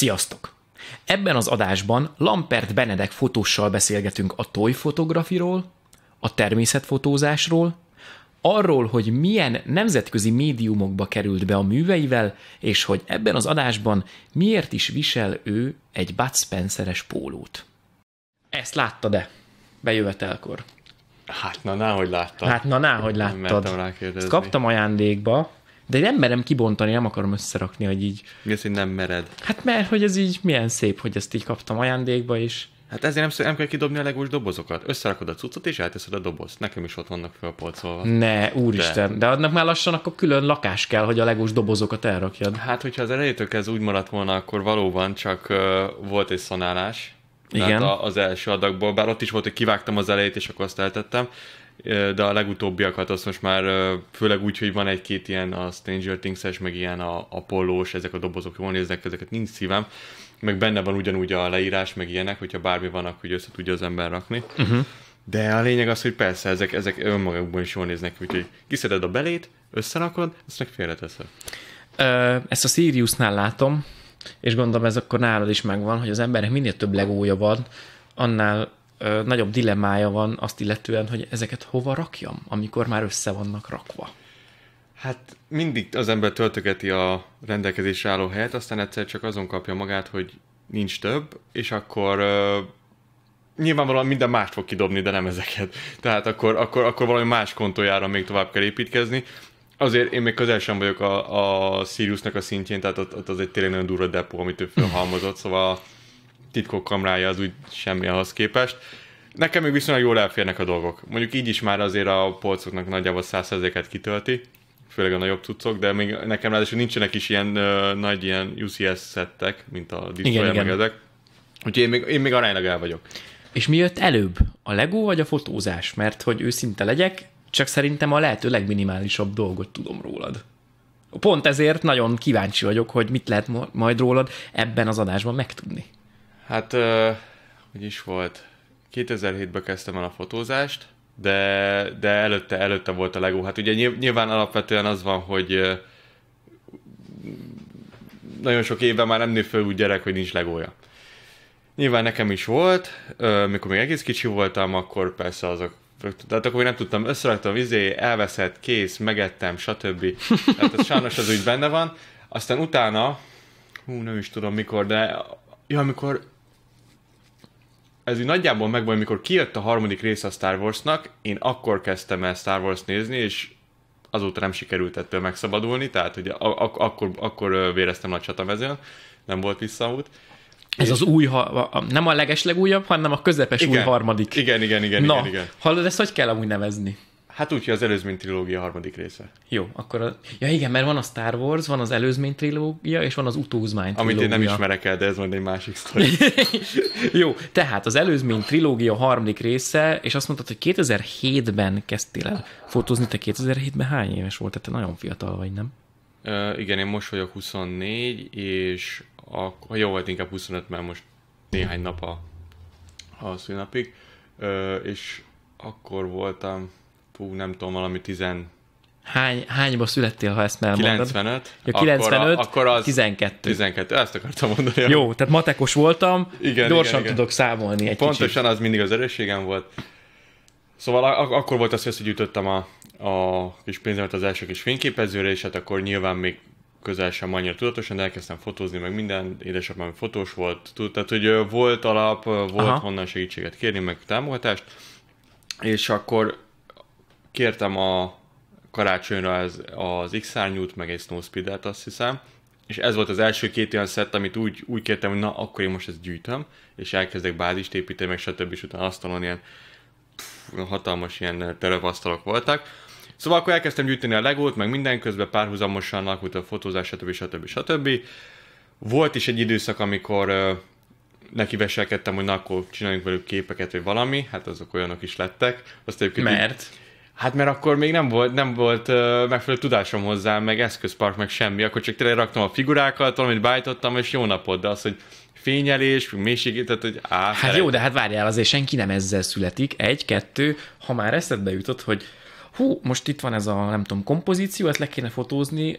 Sziasztok! Ebben az adásban Lampert Benedek fotóssal beszélgetünk a tojfotografiról, a természetfotózásról, arról, hogy milyen nemzetközi médiumokba került be a műveivel, és hogy ebben az adásban miért is visel ő egy Bud Spenceres pólót. Ezt látta, de bejövetelkor? Hát na, hogy láttad. Hát na, hogy láttad. Mertem rá kérdezni. Ezt kaptam ajándékba, de nem merem kibontani, nem akarom összerakni, hogy így... Mi az, hogy nem mered? Hát mert, hogy ez így milyen szép, hogy ezt így kaptam ajándékba, is Hát ezért nem, nem kell kidobni a legús dobozokat. Összerakod a cuccot, és elteszed a dobozt. Nekem is ott vannak fel polcolva. Ne, úristen, de. de annak már lassan akkor külön lakás kell, hogy a legús dobozokat elrakjad. Hát, hogyha az elejétől ez úgy maradt volna, akkor valóban csak uh, volt egy szanálás. Igen. Hát az első adagból, bár ott is volt, hogy kivágtam az elejét, és akkor azt eltettem, de a legutóbbiakat azt most már főleg úgy, hogy van egy-két ilyen a Stranger Things-es, meg ilyen a apollo ezek a dobozok jól néznek, ezeket nincs szívem, meg benne van ugyanúgy a leírás, meg ilyenek, hogyha bármi van, akkor hogy össze tudja az ember rakni. Uh-huh. De a lényeg az, hogy persze, ezek, ezek önmagukban is jól néznek, úgyhogy kiszeded a belét, összerakod, ezt meg félreteszed. Ezt a Siriusnál látom, és gondolom ez akkor nálad is megvan, hogy az embernek minél több legója van, annál nagyobb dilemmája van azt illetően, hogy ezeket hova rakjam, amikor már össze vannak rakva. Hát mindig az ember töltögeti a rendelkezésre álló helyet, aztán egyszer csak azon kapja magát, hogy nincs több, és akkor ö, nyilvánvalóan minden mást fog kidobni, de nem ezeket. Tehát akkor, akkor, akkor valami más kontójára még tovább kell építkezni. Azért én még közel sem vagyok a, a Siriusnak a szintjén, tehát ott, ott az egy tényleg nagyon durva depó, amit ő felhalmozott, szóval titkok kamrája az úgy semmi ahhoz képest. Nekem még viszonylag jól elférnek a dolgok. Mondjuk így is már azért a polcoknak nagyjából 100 kitölti, főleg a nagyobb cuccok, de még nekem ráadásul nincsenek is ilyen ö, nagy ilyen UCS szettek, mint a Destroyer meg ezek. Úgyhogy én még, én még aránylag el vagyok. És mi jött előbb? A Lego vagy a fotózás? Mert hogy őszinte legyek, csak szerintem a lehető legminimálisabb dolgot tudom rólad. Pont ezért nagyon kíváncsi vagyok, hogy mit lehet majd rólad ebben az adásban megtudni. Hát, hogy is volt? 2007-ben kezdtem el a fotózást, de, de előtte, előtte volt a legó. Hát ugye nyilván alapvetően az van, hogy nagyon sok éve már nem nő föl úgy gyerek, hogy nincs legója. Nyilván nekem is volt, mikor még egész kicsi voltam, akkor persze azok tehát akkor még nem tudtam, összeraktam vizé, elveszett, kész, megettem, stb. Tehát ez sajnos az úgy benne van. Aztán utána, hú, nem is tudom mikor, de ja, amikor ez így nagyjából megvan, amikor kijött a harmadik része a Star Warsnak, én akkor kezdtem el Star Wars nézni, és azóta nem sikerült ettől megszabadulni, tehát ugye ak- akkor, akkor véreztem a csatamezőn, nem volt visszaút. Ez és... az új, nem a legeslegújabb, hanem a közepes igen, új harmadik. Igen, igen, igen. Na, igen, igen. hallod, ezt hogy kell amúgy nevezni? Hát úgy, hogy az előzmény trilógia harmadik része. Jó, akkor a... Ja igen, mert van a Star Wars, van az előzmény trilógia, és van az utózmány trilógia. Amit én nem ismerek el, de ez majd egy másik sztori. Jó, tehát az előzmény trilógia harmadik része, és azt mondtad, hogy 2007-ben kezdtél el fotózni, te 2007-ben hány éves volt? te nagyon fiatal vagy, nem? Ö, igen, én most vagyok 24, és a... jó volt inkább 25, mert most néhány nap a, a szülnapig. és akkor voltam Pú, nem tudom, valami tizen... Hány, hányba születtél, ha ezt elmondod? 95. Ja, 95, akkor, akkor az 12. 12, ezt akartam mondani. Jó, tehát matekos voltam, igen, gyorsan igen, tudok számolni egy Pontosan kicsit. az mindig az erősségem volt. Szóval ak- akkor volt az, hogy ütöttem a, a kis pénzemet az első kis fényképezőre, és hát akkor nyilván még közel sem annyira tudatosan, de elkezdtem fotózni, meg minden, édesapám fotós volt, tud, tehát hogy volt alap, volt Aha. honnan segítséget kérni, meg támogatást, és akkor kértem a karácsonyra az, az x t meg egy snowspeeder et azt hiszem, és ez volt az első két olyan szett, amit úgy, úgy kértem, hogy na, akkor én most ezt gyűjtöm, és elkezdek bázist építeni, meg stb. és utána asztalon ilyen pff, hatalmas ilyen terepasztalok voltak. Szóval akkor elkezdtem gyűjteni a legót, meg minden közben párhuzamosan alakult a fotózás, stb. stb. stb. Volt is egy időszak, amikor neki veselkedtem, hogy na akkor csináljunk velük képeket, vagy valami, hát azok olyanok is lettek. Azt Mert? Így, Hát mert akkor még nem volt, nem volt uh, megfelelő tudásom hozzá, meg eszközpark, meg semmi, akkor csak tényleg raktam a figurákat, valamit bájtottam, és jó napod, de az, hogy fényelés, mélység, tehát hogy á, Hát felek. jó, de hát várjál, azért senki nem ezzel születik. Egy, kettő, ha már eszedbe jutott, hogy hú, most itt van ez a, nem tudom, kompozíció, ezt le kéne fotózni,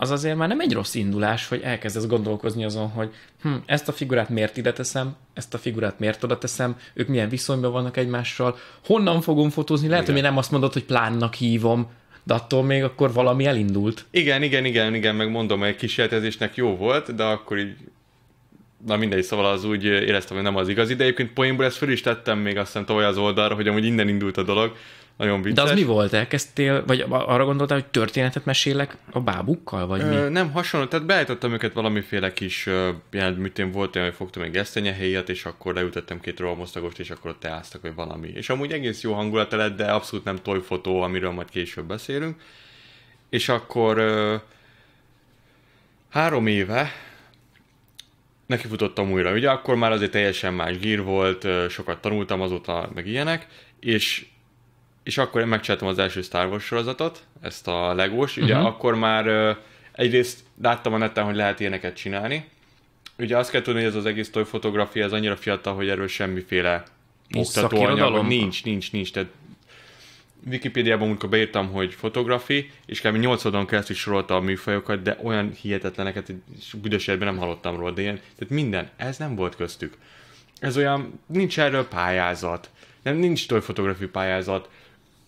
az azért már nem egy rossz indulás, hogy elkezdesz gondolkozni azon, hogy hm, ezt a figurát miért ide teszem, ezt a figurát miért oda teszem, ők milyen viszonyban vannak egymással, honnan fogom fotózni, lehet, igen. hogy nem azt mondod, hogy plánnak hívom, de attól még akkor valami elindult. Igen, igen, igen, igen, meg mondom, hogy egy kísérletezésnek jó volt, de akkor így na mindegy, szóval az úgy éreztem, hogy nem az igazi, de egyébként poénból ezt föl is tettem még azt hiszem tavaly az oldalra, hogy amúgy innen indult a dolog, nagyon vicces. De az mi volt? Elkezdtél, vagy arra gondoltál, hogy történetet mesélek a bábukkal, vagy Ö, mi? Nem, hasonló, tehát beállítottam őket valamiféle kis uh, ilyen műtén volt hogy fogtam egy helyet, és akkor leütöttem két rohamosztagost, és akkor ott teáztak, vagy valami. És amúgy egész jó hangulat lett, de abszolút nem tojfotó, amiről majd később beszélünk. És akkor ö, három éve, nekifutottam újra. Ugye akkor már azért teljesen más gír volt, sokat tanultam azóta, meg ilyenek, és és akkor én megcsináltam az első Star Wars sorozatot, ezt a legós, ugye uh-huh. akkor már egyrészt láttam a neten, hogy lehet ilyeneket csinálni, ugye azt kell tudni, hogy ez az egész fotografia, ez annyira fiatal, hogy erről semmiféle oktatóanyag nincs, nincs, nincs, tehát Wikipédiában, amikor beírtam, hogy fotografi, és kb. 8 oldalon keresztül sorolta a műfajokat, de olyan hihetetleneket, hogy büdös nem hallottam róla, de ilyen, tehát minden, ez nem volt köztük. Ez olyan, nincs erről pályázat, nem, nincs toy fotografi pályázat,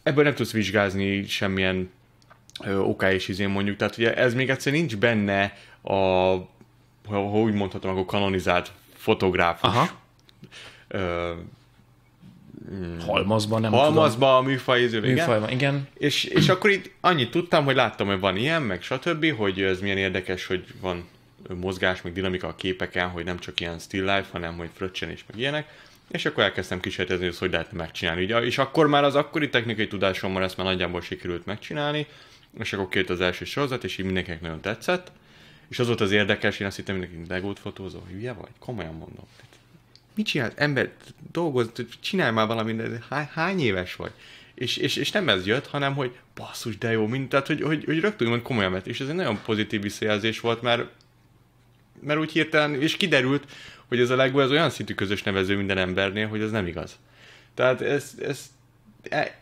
ebből nem tudsz vizsgázni semmilyen oká és izén mondjuk, tehát ugye ez még egyszer nincs benne a, ha úgy mondhatom, akkor kanonizált fotográfus. Aha. Ö, halmazban, nem halmazban tudom. Halmazban, műfaj, izé, Műfajban, igen. igen. És, és akkor itt annyit tudtam, hogy láttam, hogy van ilyen, meg stb., hogy ez milyen érdekes, hogy van mozgás, meg dinamika a képeken, hogy nem csak ilyen still life, hanem hogy fröccsen is, meg ilyenek és akkor elkezdtem kísérletezni, hogy hogy lehetne megcsinálni. Ugye, és akkor már az akkori technikai tudásommal ezt már nagyjából sikerült megcsinálni, és akkor két az első sorozat, és így mindenkinek nagyon tetszett. És az volt az érdekes, én azt hittem, mindenki legót fotózó, hülye vagy? Komolyan mondom. Mit csinálsz? Ember, dolgoz, csinálj már valamit, hány, hány éves vagy? És, és, és, nem ez jött, hanem hogy basszus, de jó, mint, tehát hogy, hogy, hogy rögtön mond komolyan vett. És ez egy nagyon pozitív visszajelzés volt, mert, mert úgy hirtelen, és kiderült, hogy ez a Lego az olyan szintű közös nevező minden embernél, hogy ez nem igaz. Tehát ez, ez e,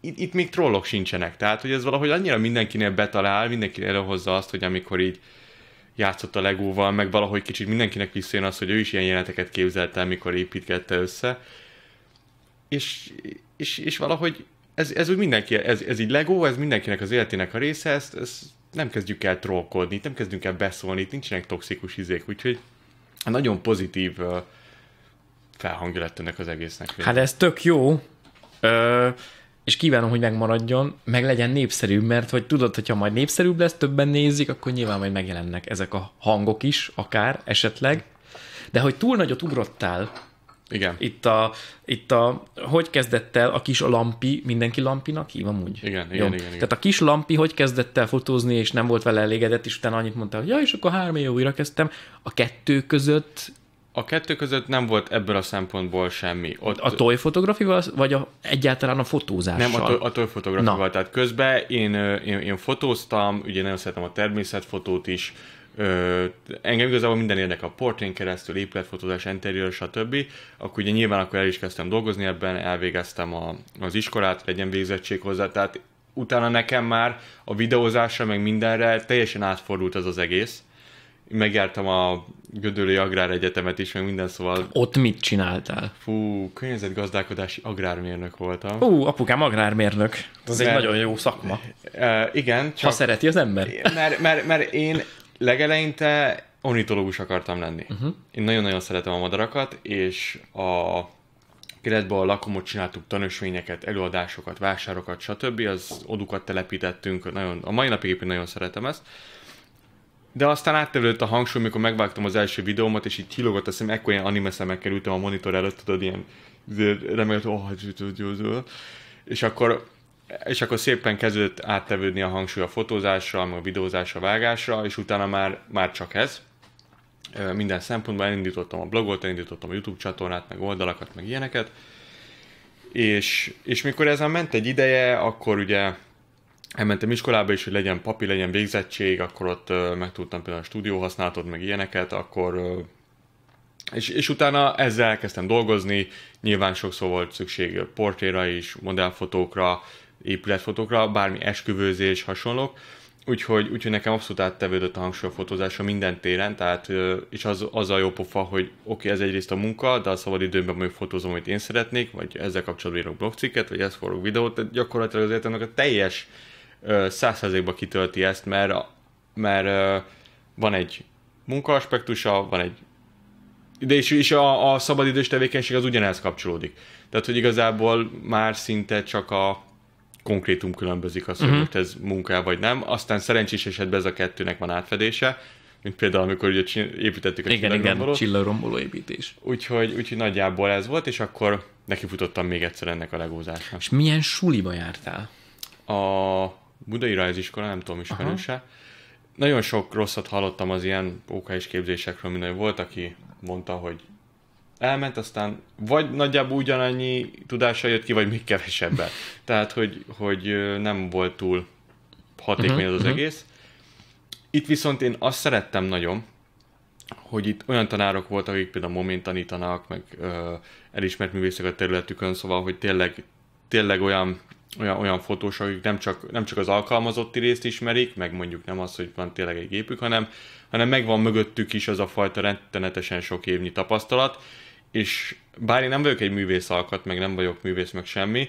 itt, itt még trollok sincsenek, tehát hogy ez valahogy annyira mindenkinél betalál, mindenki előhozza azt, hogy amikor így játszott a legóval, meg valahogy kicsit mindenkinek visszajön az, hogy ő is ilyen jeleneteket képzelte, amikor mikor építgette össze. És, és, és valahogy ez, ez úgy mindenki, ez, ez így legó, ez mindenkinek az életének a része, ezt, ezt nem kezdjük el trollkodni, nem kezdünk el beszólni, itt nincsenek toxikus izék, úgyhogy Hát nagyon pozitív felhangja lett ennek az egésznek. Hát ez tök jó, Ö, és kívánom, hogy megmaradjon, meg legyen népszerű, mert hogy tudod, hogyha majd népszerűbb lesz, többen nézik, akkor nyilván majd megjelennek ezek a hangok is, akár esetleg. De hogy túl nagyot ugrottál igen. Itt a, itt a, hogy kezdett el a kis lampi, mindenki lampinak hív amúgy? Igen, igen, igen, igen. Tehát a kis lampi hogy kezdett el fotózni, és nem volt vele elégedett, és utána annyit mondta, hogy ja, és akkor három éve újra kezdtem. A kettő között a kettő között nem volt ebből a szempontból semmi. Ott... A tojfotografival, vagy a, egyáltalán a fotózással? Nem, a, a tojfotografival. Tehát közben én, én, én fotóztam, ugye nagyon szeretem a természetfotót is, Ö, engem igazából minden érdekel a portén keresztül, épületfotózás, interior, stb. Akkor ugye nyilván akkor el is kezdtem dolgozni ebben, elvégeztem a, az iskolát, legyen végzettség hozzá, tehát utána nekem már a videózásra, meg mindenre teljesen átfordult az az egész. Megjártam a Gödöli Agrár Egyetemet is, meg minden szóval... Ott mit csináltál? Fú, környezetgazdálkodási agrármérnök voltam. Ú, apukám agrármérnök. Ez mert, egy nagyon jó szakma. E, igen. Csak, ha szereti az ember. Mert, mert, mert én legeleinte ornitológus akartam lenni. Uh-huh. Én nagyon-nagyon szeretem a madarakat, és a keretben a lakomot csináltuk, tanösvényeket, előadásokat, vásárokat, stb. Az odukat telepítettünk, nagyon, a mai napig éppen nagyon szeretem ezt. De aztán áttevődött a hangsúly, mikor megvágtam az első videómat, és így hilogott a szem, ekkor ilyen anime szemekkel ültem a monitor előtt, tudod, ilyen remélt, hát, oh, és akkor és akkor szépen kezdődött áttevődni a hangsúly a fotózásra, a videózásra, a vágásra, és utána már, már csak ez. Minden szempontból elindítottam a blogot, elindítottam a YouTube csatornát, meg oldalakat, meg ilyeneket. És, és mikor ezen ment egy ideje, akkor ugye elmentem iskolába is, hogy legyen papi, legyen végzettség, akkor ott megtudtam például a stúdió használatot, meg ilyeneket, akkor és, és utána ezzel elkezdtem dolgozni, nyilván sokszor volt szükség portréra is, modellfotókra, épületfotókra, bármi esküvőzés, hasonlók, úgyhogy, úgyhogy nekem abszolút áttevődött a hangsúly a fotózása minden téren, tehát, és az, az a jó pofa, hogy oké, okay, ez egyrészt a munka, de a szabad időmben majd fotózom, amit én szeretnék, vagy ezzel kapcsolatban írok blogcikket, vagy ezt forog videót, tehát gyakorlatilag azért ennek a teljes százszerzékba kitölti ezt, mert, mert van egy munkaaspektusa, van egy de és, és a, a szabadidős tevékenység az ugyanez kapcsolódik. Tehát, hogy igazából már szinte csak a, konkrétum különbözik az, hogy uh-huh. Mhm. most ez munka vagy nem. Aztán szerencsés esetben ez a kettőnek van átfedése, mint például amikor ugye építettük a igen, igen, csillagromboló építés. Úgyhogy, úgyhogy nagyjából ez volt, és akkor neki futottam még egyszer ennek a legózásnak. És milyen suliba jártál? A Budai Rajziskola, nem tudom, ismerőse. Nagyon sok rosszat hallottam az ilyen ok képzésekről, minden volt, aki mondta, hogy elment, aztán vagy nagyjából ugyanannyi tudása jött ki, vagy még kevesebben. Tehát, hogy, hogy nem volt túl hatékony mhm, az, az mhm. egész. Itt viszont én azt szerettem nagyon, hogy itt olyan tanárok voltak, akik például momén tanítanak, meg ö, elismert művészek a területükön, szóval, hogy tényleg, tényleg olyan, olyan, olyan fotós, akik nem csak, nem csak az alkalmazotti részt ismerik, meg mondjuk nem az, hogy van tényleg egy gépük, hanem, hanem megvan mögöttük is az a fajta rettenetesen sok évnyi tapasztalat, és bár én nem vagyok egy művész alkat, meg nem vagyok művész, meg semmi,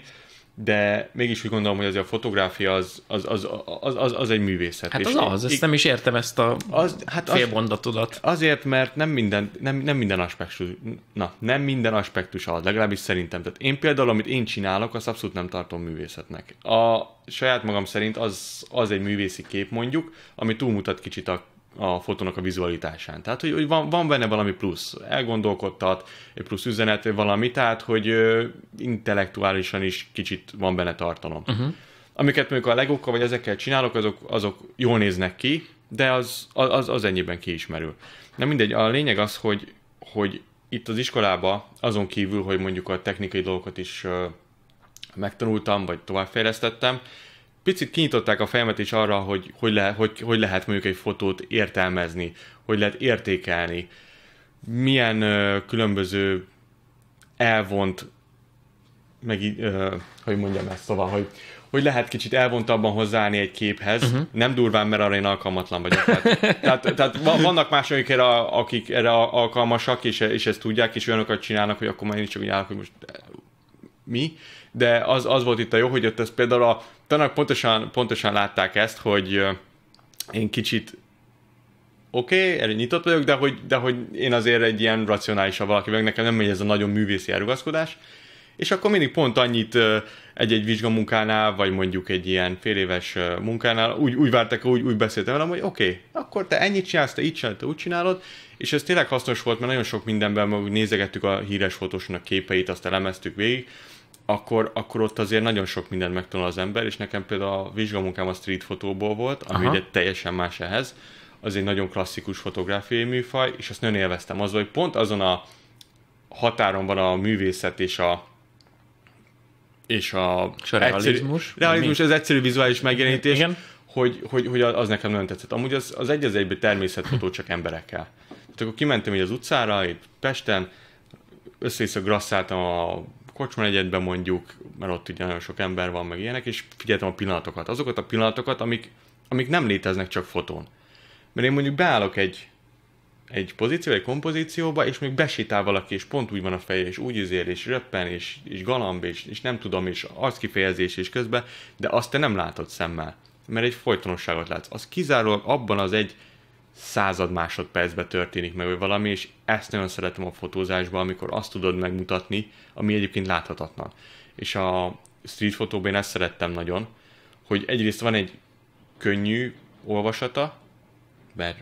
de mégis úgy gondolom, hogy azért a fotográfia az, az, az, az, az, az egy művészet. Hát az és az, én, ezt nem is értem ezt a az, hát félmondatodat. Az, azért, mert nem minden, nem, nem minden aspektus, na, nem minden aspektus alatt legalábbis szerintem. Tehát én például, amit én csinálok, azt abszolút nem tartom művészetnek. A saját magam szerint az, az egy művészi kép mondjuk, ami túlmutat kicsit a a fotónak a vizualitásán. Tehát, hogy, hogy van, van benne valami plusz elgondolkodtat, egy plusz üzenet, valami, tehát, hogy ö, intellektuálisan is kicsit van benne tartalom. Uh-huh. Amiket mondjuk a legokkal vagy ezekkel csinálok, azok, azok jól néznek ki, de az, az, az ennyiben kiismerül. Nem mindegy, a lényeg az, hogy, hogy itt az iskolába azon kívül, hogy mondjuk a technikai dolgokat is ö, megtanultam, vagy továbbfejlesztettem, picit kinyitották a fejemet is arra, hogy hogy, le, hogy hogy lehet mondjuk egy fotót értelmezni, hogy lehet értékelni, milyen ö, különböző elvont, meg ö, hogy mondjam ezt, szóval, hogy hogy lehet kicsit elvontabban hozzáállni egy képhez, uh-huh. nem durván, mert arra én alkalmatlan vagyok. Tehát, tehát, tehát vannak mások, akik erre alkalmasak, és, és ezt tudják, és olyanokat csinálnak, hogy akkor már én is csak úgy állok, hogy most mi? de az, az volt itt a jó, hogy ott ez például a tanak pontosan, pontosan látták ezt, hogy én kicsit oké, okay, nyitott vagyok, de hogy, de hogy én azért egy ilyen racionálisabb valaki vagyok, nekem nem megy ez a nagyon művészi elrugaszkodás, és akkor mindig pont annyit egy-egy vizsgamunkánál, vagy mondjuk egy ilyen fél éves munkánál, úgy, úgy vártak, úgy, úgy beszéltem velem, hogy oké, okay, akkor te ennyit csinálsz, te így csinálod, te úgy csinálod, és ez tényleg hasznos volt, mert nagyon sok mindenben nézegettük a híres fotósnak képeit, azt elemeztük végig, akkor, akkor ott azért nagyon sok mindent megtanul az ember, és nekem például a vizsgamunkám a street fotóból volt, ami Aha. ugye teljesen más ehhez, az egy nagyon klasszikus fotográfiai műfaj, és azt nagyon élveztem az, hogy pont azon a határon van a művészet és a és a, és a realizmus. Egyszerű, realizmus, az egyszerű vizuális megjelenítés, Igen. Hogy, hogy, hogy az nekem nagyon tetszett. Amúgy az, az egy az egybe természetfotó csak emberekkel. Tehát akkor kimentem így az utcára, itt Pesten, össze-vissza grasszáltam a kocsma egyetben mondjuk, mert ott ugye nagyon sok ember van, meg ilyenek, és figyeltem a pillanatokat. Azokat a pillanatokat, amik, amik nem léteznek csak fotón. Mert én mondjuk beállok egy, egy pozíció, egy kompozícióba, és még besétál valaki, és pont úgy van a feje, és úgy üzél, és röppen, és, és galamb, és, és nem tudom, és kifejezés is közben, de azt te nem látod szemmel. Mert egy folytonosságot látsz. Az kizárólag abban az egy század másodpercben történik meg, vagy valami, és ezt nagyon szeretem a fotózásban, amikor azt tudod megmutatni, ami egyébként láthatatlan. És a street fotóban én ezt szerettem nagyon, hogy egyrészt van egy könnyű olvasata, mert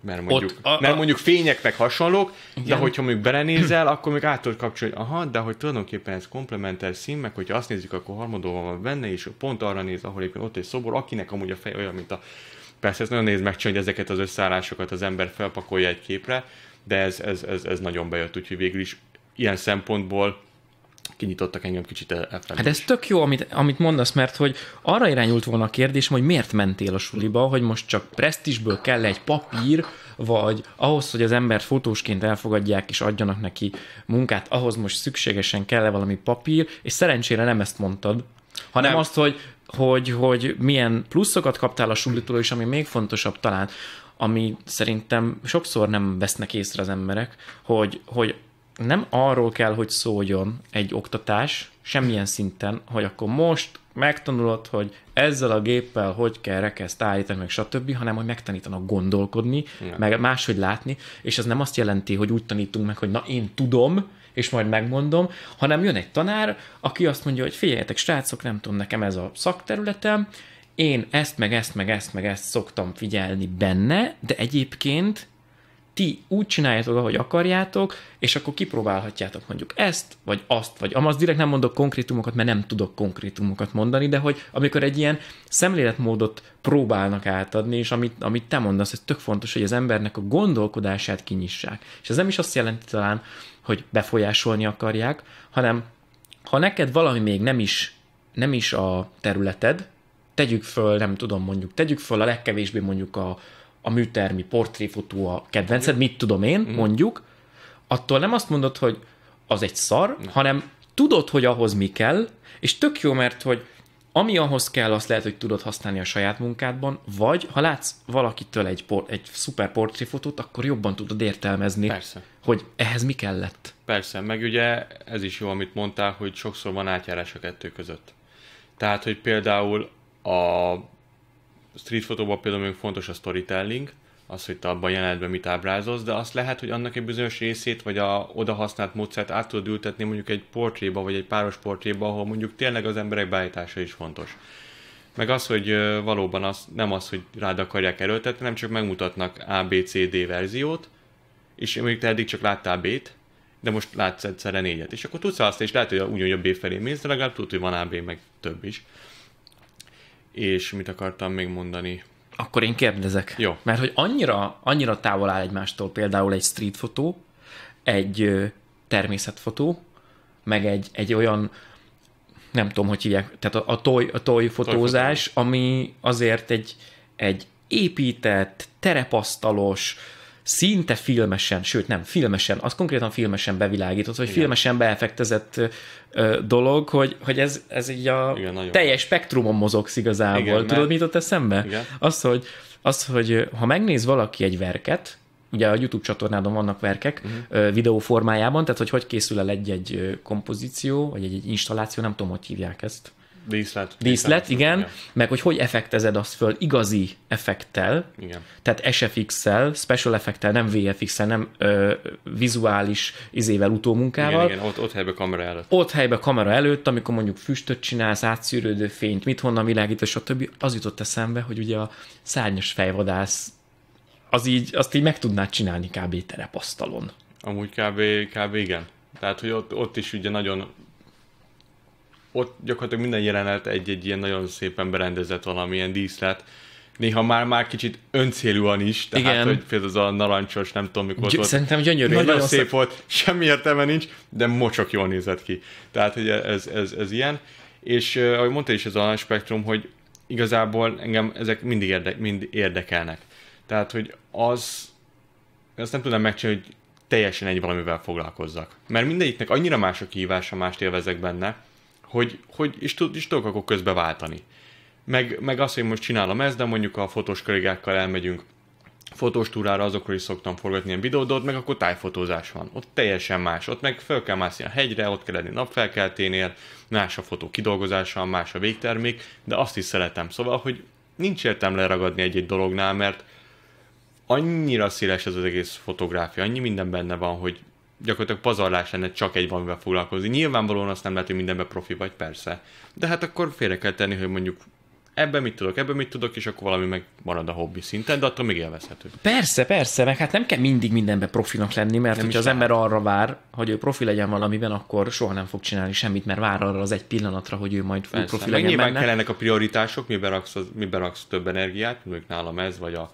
mert mondjuk, Ott, a, a... mert mondjuk fények meg hasonlók, Igen. de hogyha mondjuk belenézel, akkor még át tudod kapcsolni, aha, de hogy tulajdonképpen ez komplementer szín, meg hogyha azt nézzük, akkor harmadóval van benne, és pont arra néz, ahol éppen ott egy szobor, akinek amúgy a fej olyan, mint a Persze ez nagyon néz meg, hogy ezeket az összeállásokat az ember felpakolja egy képre, de ez, ez, ez, ez nagyon bejött, úgyhogy végül is ilyen szempontból kinyitottak engem kicsit e, e felé. Hát ez tök jó, amit, amit mondasz, mert hogy arra irányult volna a kérdés hogy miért mentél a suliba, hogy most csak presztisből kell egy papír, vagy ahhoz, hogy az ember fotósként elfogadják és adjanak neki munkát, ahhoz most szükségesen kell -e valami papír, és szerencsére nem ezt mondtad, hanem nem. azt, hogy hogy, hogy milyen pluszokat kaptál a sulitól, és ami még fontosabb talán, ami szerintem sokszor nem vesznek észre az emberek, hogy, hogy nem arról kell, hogy szóljon egy oktatás, semmilyen szinten, hogy akkor most megtanulod, hogy ezzel a géppel hogy kell rekeszt állítani, meg stb., hanem hogy megtanítanak gondolkodni, ja. meg máshogy látni, és ez nem azt jelenti, hogy úgy tanítunk meg, hogy na én tudom, és majd megmondom, hanem jön egy tanár, aki azt mondja, hogy figyeljetek, srácok, nem tudom, nekem ez a szakterületem, én ezt, meg ezt, meg ezt, meg ezt szoktam figyelni benne, de egyébként ti úgy csináljátok, ahogy akarjátok, és akkor kipróbálhatjátok mondjuk ezt, vagy azt, vagy amaz direkt nem mondok konkrétumokat, mert nem tudok konkrétumokat mondani, de hogy amikor egy ilyen szemléletmódot próbálnak átadni, és amit, amit te mondasz, ez tök fontos, hogy az embernek a gondolkodását kinyissák. És ez nem is azt jelenti talán, hogy befolyásolni akarják, hanem ha neked valami még nem is, nem is a területed, tegyük föl, nem tudom, mondjuk, tegyük föl a legkevésbé mondjuk a, a műtermi portréfotó a kedvenced, mit tudom én, mm. mondjuk, attól nem azt mondod, hogy az egy szar, mm. hanem tudod, hogy ahhoz mi kell, és tök jó, mert hogy ami ahhoz kell, azt lehet, hogy tudod használni a saját munkádban, vagy ha látsz valakitől egy, por- egy szuper portréfotót, akkor jobban tudod értelmezni, Persze. hogy ehhez mi kellett. Persze, meg ugye ez is jó, amit mondtál, hogy sokszor van átjárás a kettő között. Tehát, hogy például a a street fotóban például még fontos a storytelling, az, hogy te abban a jelenetben mit ábrázolsz, de azt lehet, hogy annak egy bizonyos részét, vagy a oda használt módszert át tudod ültetni mondjuk egy portréba, vagy egy páros portréba, ahol mondjuk tényleg az emberek beállítása is fontos. Meg az, hogy valóban az, nem az, hogy rád akarják erőltetni, nem csak megmutatnak A, B, C, D verziót, és mondjuk te eddig csak láttál B-t, de most látsz egyszerre négyet. És akkor tudsz azt, és lehet, hogy hogy a B felé mész, de legalább tudod, hogy van A, B, meg több is. És mit akartam még mondani? Akkor én kérdezek. Jó. Mert hogy annyira, annyira távol áll egymástól például egy street fotó, egy természetfotó, meg egy, egy olyan, nem tudom, hogy hívják, tehát a, a, toj, a tojfotózás, ami azért egy, egy épített, terepasztalos, szinte filmesen, sőt nem, filmesen, az konkrétan filmesen bevilágított, vagy Igen. filmesen beefektezett ö, dolog, hogy, hogy ez, ez így a Igen, teljes spektrumon mozogsz igazából. Igen, Tudod, mert... mi ott eszembe? Igen. Az, hogy, az, hogy ha megnéz valaki egy verket, ugye a YouTube csatornádon vannak verkek uh-huh. videó formájában, tehát hogy hogy készül el egy-egy kompozíció, vagy egy-egy installáció, nem tudom, hogy hívják ezt díszlet. Díszlet, igen, igen. Meg hogy hogy effektezed azt föl igazi effektel, igen. tehát SFX-szel, special effektel, nem VFX-szel, nem ö, vizuális izével, utómunkával. Igen, igen, ott, ott helyben kamera előtt. Ott helyben kamera előtt, amikor mondjuk füstöt csinálsz, átszűrődő fényt, mit honnan világít, és a többi, az jutott eszembe, hogy ugye a szárnyas fejvadász az így, azt így meg tudnád csinálni kb. terepasztalon. Amúgy kb. kb. igen. Tehát, hogy ott, ott is ugye nagyon ott gyakorlatilag minden jelenet egy-egy ilyen nagyon szépen berendezett valamilyen díszlet, néha már már kicsit öncélúan is, tehát Igen. hogy például az a narancsos, nem tudom mikor Gy- volt. Szerintem gyönyörű. Nagyon, nagyon szép, szép volt, semmi értelme nincs, de mocsok jól nézett ki. Tehát, hogy ez, ez, ez ilyen. És ahogy mondta is ez a spektrum, hogy igazából engem ezek mindig, érde- mind érdekelnek. Tehát, hogy az, azt nem tudnám megcsinálni, hogy teljesen egy valamivel foglalkozzak. Mert mindegyiknek annyira más a kihívása, mást élvezek benne, hogy, hogy és, tud, és tudok akkor közbe váltani. Meg, meg azt, hogy most csinálom ezt, de mondjuk a fotós kollégákkal elmegyünk fotós túrára, azokról is szoktam forgatni ilyen videót, de ott meg akkor tájfotózás van. Ott teljesen más. Ott meg fel kell mászni a hegyre, ott kell lenni napfelkelténél, más a fotó kidolgozása, más a végtermék, de azt is szeretem. Szóval, hogy nincs értem leragadni egy-egy dolognál, mert annyira széles ez az egész fotográfia, annyi minden benne van, hogy gyakorlatilag pazarlás lenne csak egy valamivel foglalkozni. Nyilvánvalóan azt nem lehet, hogy mindenben profi vagy, persze. De hát akkor félre kell tenni, hogy mondjuk ebben mit tudok, ebben mit tudok, és akkor valami meg marad a hobbi szinten, de attól még élvezhető. Persze, persze, meg hát nem kell mindig mindenben profinak lenni, mert nem hogyha az ember arra vár, hogy ő profi legyen valamiben, akkor soha nem fog csinálni semmit, mert vár arra az egy pillanatra, hogy ő majd persze, profi legyen. Nyilván benne. ennek a prioritások, miben raksz, az, miben raksz több energiát, mondjuk nálam ez, vagy, a,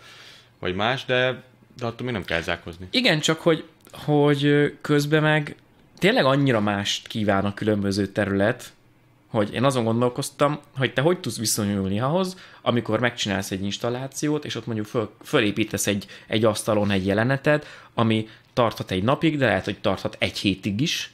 vagy más, de de attól még nem kell zárkozni. Igen, csak hogy hogy közben meg tényleg annyira mást kíván a különböző terület, hogy én azon gondolkoztam, hogy te hogy tudsz viszonyulni ahhoz, amikor megcsinálsz egy installációt, és ott mondjuk föl, fölépítesz egy, egy asztalon egy jelenetet, ami tarthat egy napig, de lehet, hogy tarthat egy hétig is,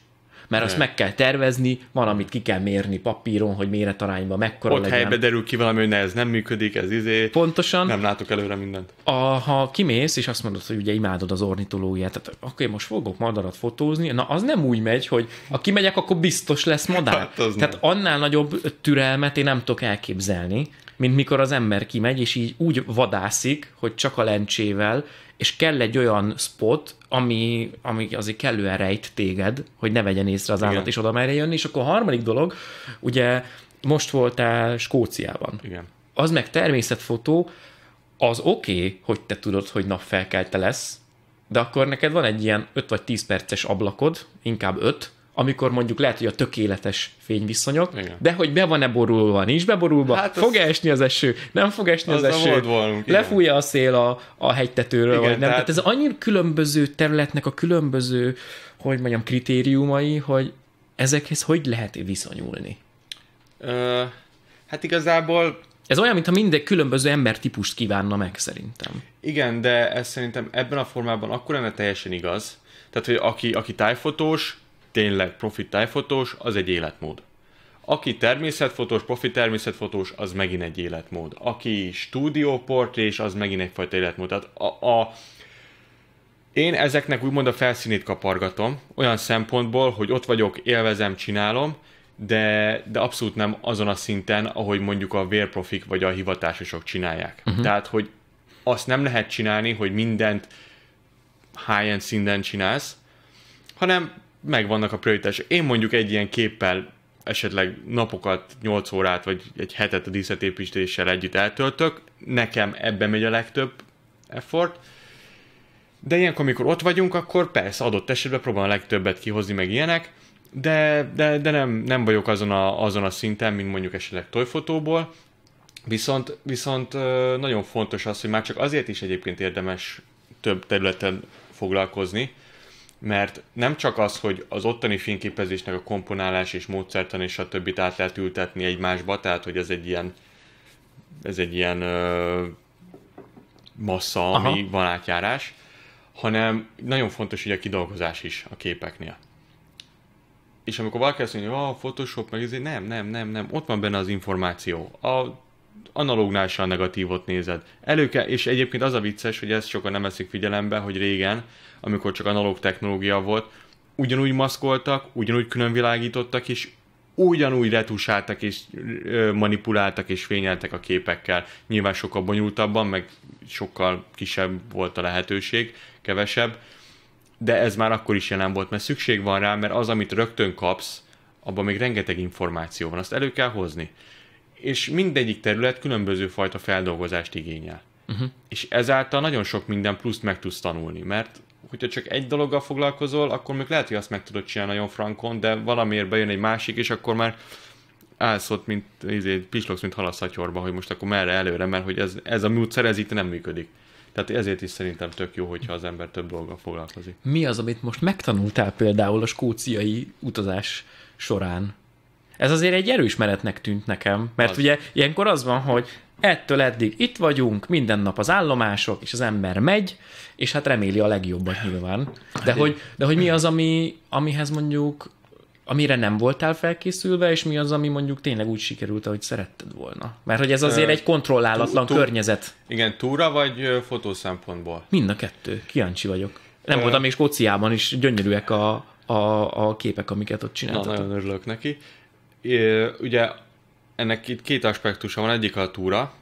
mert azt meg kell tervezni, van, amit ki kell mérni papíron, hogy méretarányban mekkora Ott legyen. helybe derül ki valami, hogy ne, ez nem működik, ez izé. Pontosan. Nem látok előre mindent. A, ha kimész, és azt mondod, hogy ugye imádod az ornitológiát, tehát akkor én most fogok madarat fotózni, na az nem úgy megy, hogy ha kimegyek, akkor biztos lesz madár. Hát, tehát nem. annál nagyobb türelmet én nem tudok elképzelni mint mikor az ember kimegy, és így úgy vadászik, hogy csak a lencsével, és kell egy olyan spot, ami, ami azért kellően rejt téged, hogy ne vegyen észre az állat, Igen. és oda merre jönni. És akkor a harmadik dolog, ugye most voltál Skóciában. Igen. Az meg természetfotó, az oké, okay, hogy te tudod, hogy napfelkelte lesz, de akkor neked van egy ilyen 5 vagy 10 perces ablakod, inkább 5, amikor mondjuk lehet, hogy a tökéletes fényviszonyok, Igen. de hogy be van-e borulva, nincs beborulva, hát fog az... -e esni az eső, nem fog esni az, az eső, volunk, lefújja a szél a, a hegytetőről, Igen, vagy nem. Tehát... tehát ez annyira különböző területnek a különböző, hogy mondjam, kritériumai, hogy ezekhez hogy lehet viszonyulni? Ö, hát igazából... Ez olyan, mintha minden különböző embertípust kívánna meg, szerintem. Igen, de ez szerintem ebben a formában akkor lenne teljesen igaz. Tehát, hogy aki, aki tájfotós, tényleg profi tájfotós, az egy életmód. Aki természetfotós, profi természetfotós, az megint egy életmód. Aki stúdióportrés, az megint egyfajta életmód. Tehát a, a, én ezeknek úgymond a felszínét kapargatom, olyan szempontból, hogy ott vagyok, élvezem, csinálom, de, de abszolút nem azon a szinten, ahogy mondjuk a vérprofik vagy a hivatásosok csinálják. Uh-huh. Tehát, hogy azt nem lehet csinálni, hogy mindent high-end szinten csinálsz, hanem megvannak a prioritások. Én mondjuk egy ilyen képpel esetleg napokat, 8 órát, vagy egy hetet a díszletépítéssel együtt eltöltök. Nekem ebben megy a legtöbb effort. De ilyenkor, amikor ott vagyunk, akkor persze adott esetben próbálom a legtöbbet kihozni, meg ilyenek, de, de, de nem, nem vagyok azon a, azon a szinten, mint mondjuk esetleg tojfotóból, viszont, viszont nagyon fontos az, hogy már csak azért is egyébként érdemes több területen foglalkozni, mert nem csak az, hogy az ottani fényképezésnek a komponálás és módszertan és a többit át lehet ültetni egymásba, tehát hogy ez egy ilyen ez egy ilyen ö, massza, Aha. ami van átjárás, hanem nagyon fontos ugye a kidolgozás is a képeknél. És amikor valaki azt mondja, hogy ah, a Photoshop, meg ezért nem, nem, nem, nem, ott van benne az információ. A analógnál a negatívot nézed. Előke és egyébként az a vicces, hogy ezt sokan nem eszik figyelembe, hogy régen amikor csak analóg technológia volt, ugyanúgy maszkoltak, ugyanúgy különvilágítottak, és ugyanúgy retusáltak és manipuláltak és fényeltek a képekkel. Nyilván sokkal bonyolultabban, meg sokkal kisebb volt a lehetőség, kevesebb, de ez már akkor is jelen volt, mert szükség van rá, mert az, amit rögtön kapsz, abban még rengeteg információ van, azt elő kell hozni. És mindegyik terület különböző fajta feldolgozást igényel. Uh-huh. És ezáltal nagyon sok minden pluszt meg tudsz tanulni, mert hogyha csak egy dologgal foglalkozol, akkor még lehet, hogy azt meg tudod csinálni nagyon frankon, de valamiért bejön egy másik, és akkor már állsz ott, mint izé, pislogsz, mint halaszatyorba, hogy most akkor merre előre, mert hogy ez, ez a módszer, ez itt nem működik. Tehát ezért is szerintem tök jó, hogyha az ember több dolggal foglalkozik. Mi az, amit most megtanultál például a skóciai utazás során? Ez azért egy erős menetnek tűnt nekem, mert az. ugye ilyenkor az van, hogy ettől eddig itt vagyunk, minden nap az állomások, és az ember megy, és hát reméli a legjobbat nyilván. De hogy, de hogy mi az, ami, amihez mondjuk, amire nem voltál felkészülve, és mi az, ami mondjuk tényleg úgy sikerült, ahogy szeretted volna. Mert hogy ez azért egy kontrollálatlan túl, túl, környezet. Igen, túra vagy fotószempontból? Mind a kettő, kíváncsi vagyok. Nem voltam még Skóciában is, gyönyörűek a, a, a képek, amiket ott csináltatok. Na, nagyon örülök neki. É, ugye ennek itt két aspektusa van. Egyik a túra,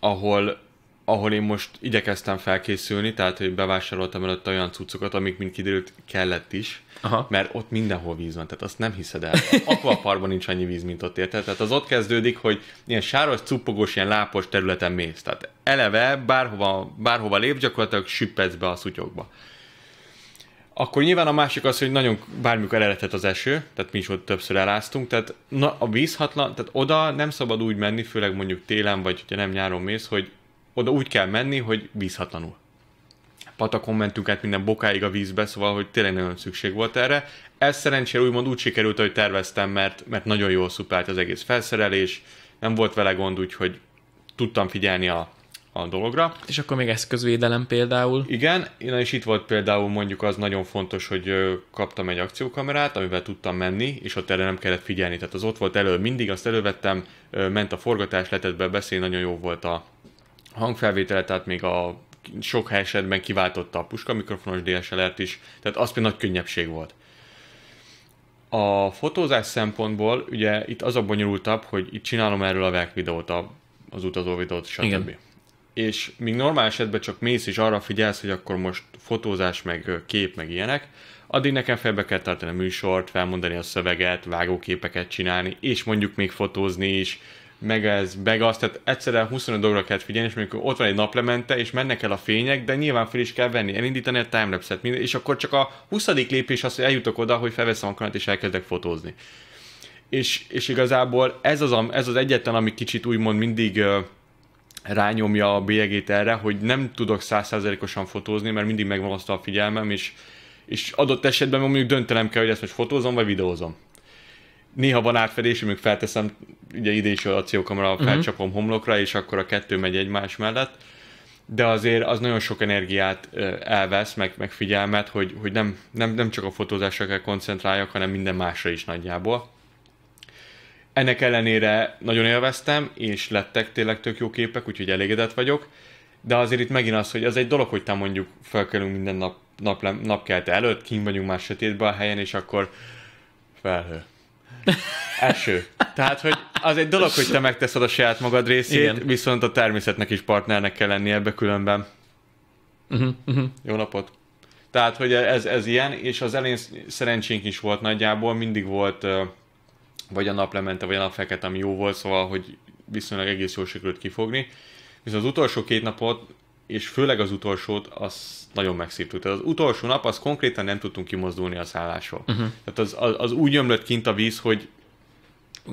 ahol, ahol én most igyekeztem felkészülni, tehát hogy bevásároltam előtt olyan cuccokat, amik mind kiderült kellett is, Aha. mert ott mindenhol víz van, tehát azt nem hiszed el. Akvaparban nincs annyi víz, mint ott érted. Tehát az ott kezdődik, hogy ilyen sáros, cuppogós, ilyen lápos területen mész. Tehát eleve bárhova, bárhova lép, gyakorlatilag süppedsz be a szutyokba. Akkor nyilván a másik az, hogy nagyon bármikor eredhet az eső, tehát mi is ott többször eláztunk, tehát na, a vízhatlan, tehát oda nem szabad úgy menni, főleg mondjuk télen, vagy hogyha nem nyáron mész, hogy oda úgy kell menni, hogy vízhatlanul. Patakon mentünk át minden bokáig a vízbe, szóval, hogy tényleg nagyon szükség volt erre. Ez szerencsére úgymond úgy sikerült, hogy terveztem, mert, mert nagyon jól szupált az egész felszerelés, nem volt vele gond, úgyhogy tudtam figyelni a a dologra. És akkor még eszközvédelem például. Igen, na és itt volt például mondjuk az nagyon fontos, hogy kaptam egy akciókamerát, amivel tudtam menni, és ott erre nem kellett figyelni. Tehát az ott volt elő, mindig azt elővettem, ment a forgatás, lehetett be beszélni, nagyon jó volt a hangfelvétele, tehát még a sok esetben kiváltotta a puska mikrofonos DSLR-t is, tehát az például nagy könnyebbség volt. A fotózás szempontból ugye itt az a bonyolultabb, hogy itt csinálom erről a videót, az utazó videót, stb. Igen és míg normál esetben csak mész és arra figyelsz, hogy akkor most fotózás, meg kép, meg ilyenek, addig nekem felbe kell tartani a műsort, felmondani a szöveget, vágóképeket csinálni, és mondjuk még fotózni is, meg ez, meg az, tehát egyszerűen 25 dolgokra kell figyelni, és mondjuk ott van egy naplemente, és mennek el a fények, de nyilván fel is kell venni, elindítani a timelapse-et, és akkor csak a 20. lépés az, hogy eljutok oda, hogy felveszem a kanat, és elkezdek fotózni. És, és igazából ez az, a, ez az egyetlen, ami kicsit úgymond mindig uh, rányomja a bélyegét erre, hogy nem tudok százszerzelékosan fotózni, mert mindig megvan a figyelmem, és, és adott esetben mondjuk döntenem kell, hogy ezt most fotózom, vagy videózom. Néha van átfedés, amikor felteszem, ugye ide is a kamera uh-huh. Mhm. felcsapom homlokra, és akkor a kettő megy egymás mellett, de azért az nagyon sok energiát elvesz, meg, meg figyelmet, hogy, hogy nem, nem, nem csak a fotózásra kell koncentráljak, hanem minden másra is nagyjából. Ennek ellenére nagyon élveztem, és lettek tényleg tök jó képek, úgyhogy elégedett vagyok. De azért itt megint az, hogy az egy dolog, hogy te mondjuk felkelünk minden nap, nap napkelte előtt, kint vagyunk már sötétbe a helyen, és akkor felhő. Eső. Tehát, hogy az egy dolog, hogy te megteszed a saját magad részét, Igen. viszont a természetnek is partnernek kell lennie ebbe különben. Uh-huh, uh-huh. Jó napot! Tehát, hogy ez, ez ilyen, és az elén szerencsénk is volt nagyjából, mindig volt uh, vagy a naplemente, vagy a napfeket, ami jó volt, szóval, hogy viszonylag egész jól sikerült kifogni. Viszont az utolsó két napot, és főleg az utolsót, az nagyon megszívtuk. Tehát az utolsó nap, az konkrétan nem tudtunk kimozdulni a szállásról. Uh-huh. Tehát az, az, az úgy ömlött kint a víz, hogy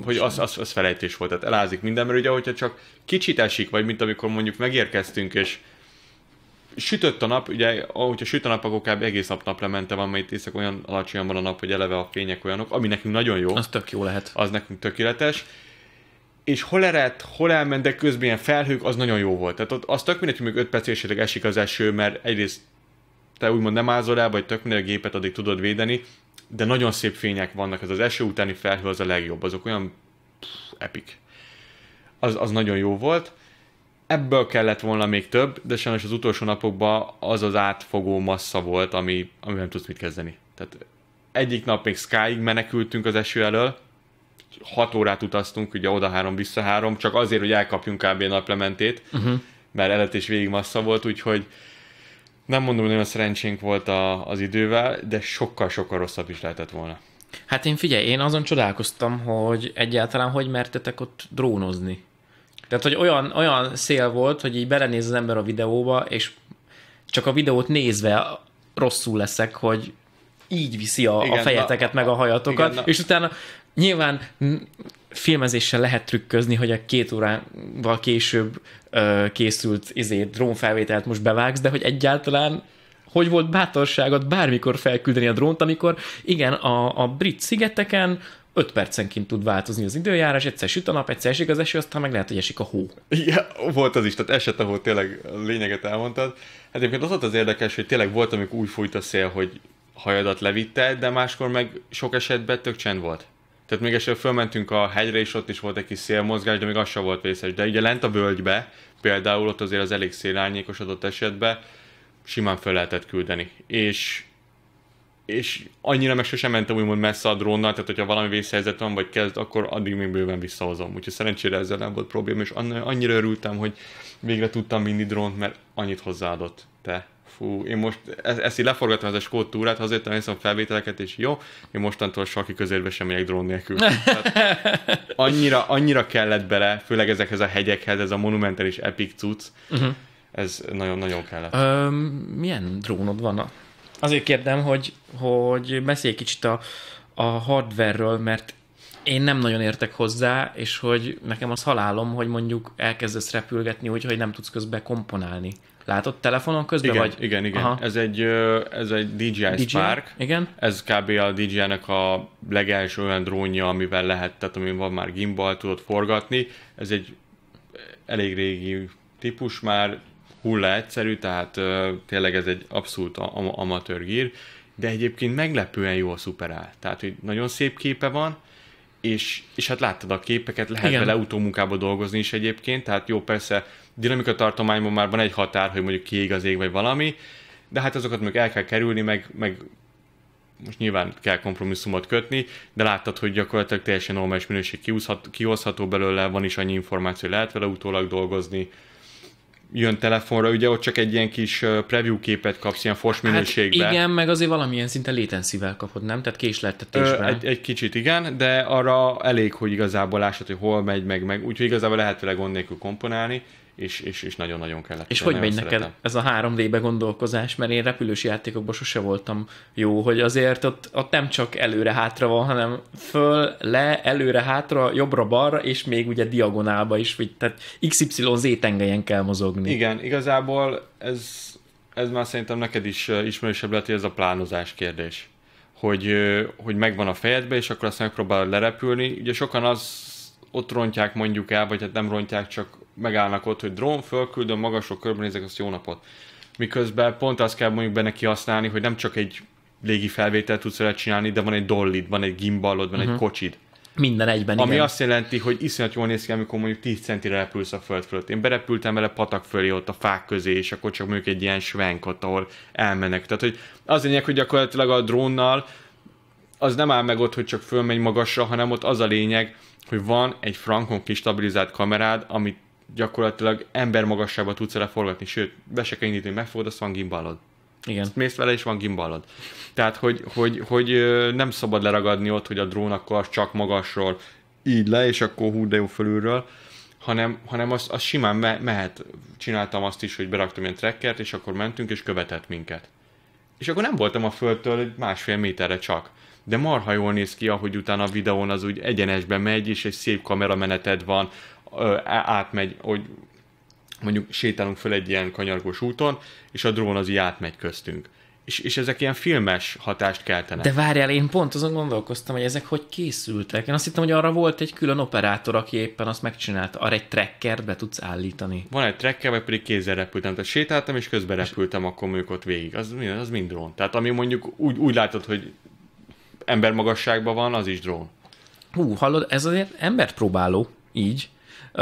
hogy az, az, az felejtés volt, tehát elázik minden, mert ugye, hogyha csak kicsit esik, vagy mint amikor mondjuk megérkeztünk, és sütött a nap, ugye, ahogyha süt a nap, akkor kb. egész nap naplemente van, mert itt észak olyan alacsonyan van a nap, hogy eleve a fények olyanok, ami nekünk nagyon jó. Az tök jó lehet. Az nekünk tökéletes. És hol eredt, hol elment, de közben ilyen felhők, az nagyon jó volt. Tehát az tök mindegy, hogy még 5 perc esetleg esik az eső, mert egyrészt te úgymond nem ázol el, vagy tök mindegy, a gépet addig tudod védeni, de nagyon szép fények vannak, ez az eső utáni felhő az a legjobb, azok olyan pff, epik. Az, az nagyon jó volt ebből kellett volna még több, de sajnos az utolsó napokban az az átfogó massza volt, ami, ami nem tudsz mit kezdeni. Tehát egyik nap még Skyig menekültünk az eső elől, 6 órát utaztunk, ugye oda három, vissza három, csak azért, hogy elkapjunk kb. a naplementét, uh-huh. mert elet és végig massza volt, úgyhogy nem mondom, hogy nagyon szerencsénk volt a, az idővel, de sokkal-sokkal rosszabb is lehetett volna. Hát én figyelj, én azon csodálkoztam, hogy egyáltalán hogy mertetek ott drónozni. Tehát, hogy olyan, olyan szél volt, hogy így belenéz az ember a videóba, és csak a videót nézve rosszul leszek, hogy így viszi a, igen, a fejeteket, na, meg a hajatokat, igen, és utána nyilván filmezéssel lehet trükközni, hogy a két órával később ö, készült izé, drónfelvételt most bevágsz, de hogy egyáltalán hogy volt bátorságot bármikor felküldeni a drónt, amikor igen, a, a brit szigeteken 5 percenként tud változni az időjárás, egyszer süt a nap, egyszer esik az eső, aztán meg lehet, hogy esik a hó. Igen, volt az is, tehát eset, ahol tényleg a lényeget elmondtad. Hát egyébként az volt az érdekes, hogy tényleg volt, amikor úgy fújt a szél, hogy hajadat levitte, de máskor meg sok esetben tök csend volt. Tehát még esetleg fölmentünk a hegyre, és ott is volt egy kis szélmozgás, de még az sem volt vészes. De ugye lent a völgybe, például ott azért az elég szélányékos adott esetben, simán fel lehetett küldeni. És és annyira meg sosem mentem úgymond messze a drónnal, tehát hogyha valami vészhelyzet van, vagy kezd, akkor addig még bőven visszahozom. Úgyhogy szerencsére ezzel nem volt probléma, és annyira örültem, hogy végre tudtam vinni drónt, mert annyit hozzáadott. Te, fú, én most e- ezt, így leforgattam, ez a skót túrát, azért a felvételeket, és jó, én mostantól sarki közérbe sem megyek drón nélkül. Tehát annyira, annyira kellett bele, főleg ezekhez a hegyekhez, ez a monumentális epic cucc, uh-huh. ez nagyon-nagyon kellett. Um, milyen drónod van? A Azért kérdem, hogy, hogy beszélj kicsit a, a hardware mert én nem nagyon értek hozzá, és hogy nekem az halálom, hogy mondjuk elkezdesz repülgetni úgy, hogy nem tudsz közben komponálni. Látod telefonon közben? Igen, vagy? igen, igen. Ez egy, ez egy DJI, DJI Spark. Igen? Ez kb. a DJI-nek a legelső olyan drónja, amivel lehet, tehát amin van már gimbal, tudod forgatni. Ez egy elég régi típus már, hulla egyszerű, tehát ö, tényleg ez egy abszolút am- amatőr gír, de egyébként meglepően jó a szuperál. Tehát, hogy nagyon szép képe van, és, és hát láttad a képeket, lehet Igen. vele utómunkába dolgozni is egyébként, tehát jó, persze dinamika tartományban már van egy határ, hogy mondjuk kiég az ég, vagy valami, de hát azokat meg el kell kerülni, meg, meg most nyilván kell kompromisszumot kötni, de láttad, hogy gyakorlatilag teljesen normális minőség kihozható belőle, van is annyi információ, lehet vele utólag dolgozni, jön telefonra, ugye ott csak egy ilyen kis preview képet kapsz, ilyen fors minőségben. Hát igen, meg azért valamilyen szinte létenszivel kapod, nem? Tehát késleltetésben. Egy, egy kicsit igen, de arra elég, hogy igazából lássad, hogy hol megy, meg, meg úgyhogy igazából lehet vele gond nélkül komponálni, és, és, és nagyon-nagyon kellett. És hogy megy neked ez a 3D-be gondolkozás, mert én repülős játékokban sose voltam jó, hogy azért ott, ott nem csak előre-hátra van, hanem föl, le, előre-hátra, jobbra-balra, és még ugye diagonálba is, vagy, tehát XYZ tengelyen kell mozogni. Igen, igazából ez, ez már szerintem neked is ismerősebb lett, hogy ez a plánozás kérdés. Hogy, hogy megvan a fejedbe, és akkor azt megpróbálod lerepülni. Ugye sokan az ott rontják mondjuk el, vagy hát nem rontják, csak megállnak ott, hogy drón, fölküldöm, magasról körbenézek, azt jó napot. Miközben pont azt kell mondjuk benne kihasználni, hogy nem csak egy légi felvételt tudsz vele csinálni, de van egy dollid, van egy gimbalod, van uh-huh. egy mhm. kocsid. Minden egyben, Ami igen. azt jelenti, hogy iszonyat jól néz ki, amikor mondjuk 10 centire repülsz a föld fölött. Én berepültem vele patak fölé ott a fák közé, és akkor csak mondjuk egy ilyen svenkot, ahol elmennek. Tehát, hogy az lényeg, hogy gyakorlatilag a drónnal az nem áll meg ott, hogy csak fölmegy magasra, hanem ott az a lényeg, hogy van egy frankon kis stabilizált kamerád, amit gyakorlatilag ember magasságba tudsz vele forgatni, sőt, be se kell indítani, megfogod, azt van gimbalod. Igen. Ezt mész vele, és van gimbalod. Tehát, hogy, hogy, hogy nem szabad leragadni ott, hogy a drón akkor csak magasról így le, és akkor hú, de jó fölülről, hanem, hanem az, az simán me- mehet. Csináltam azt is, hogy beraktam ilyen trekkert, és akkor mentünk, és követett minket. És akkor nem voltam a földtől másfél méterre csak. De marha jól néz ki, ahogy utána a videón az úgy egyenesbe megy, és egy szép kamerameneted van, ö, átmegy, hogy mondjuk sétálunk föl egy ilyen kanyargós úton, és a drón az így átmegy köztünk. És, és ezek ilyen filmes hatást keltenek. De várjál, én pont azon gondolkoztam, hogy ezek hogy készültek. Én azt hittem, hogy arra volt egy külön operátor, aki éppen azt megcsinálta. Arra egy trekkert be tudsz állítani. Van egy trekker, vagy pedig kézzel repültem. Tehát sétáltam, és közben és... repültem, akkor mondjuk ott végig. Az, az mind drón. Tehát ami mondjuk úgy, úgy látod, hogy ember magasságban van, az is drón. Hú, hallod, ez azért embert próbáló, így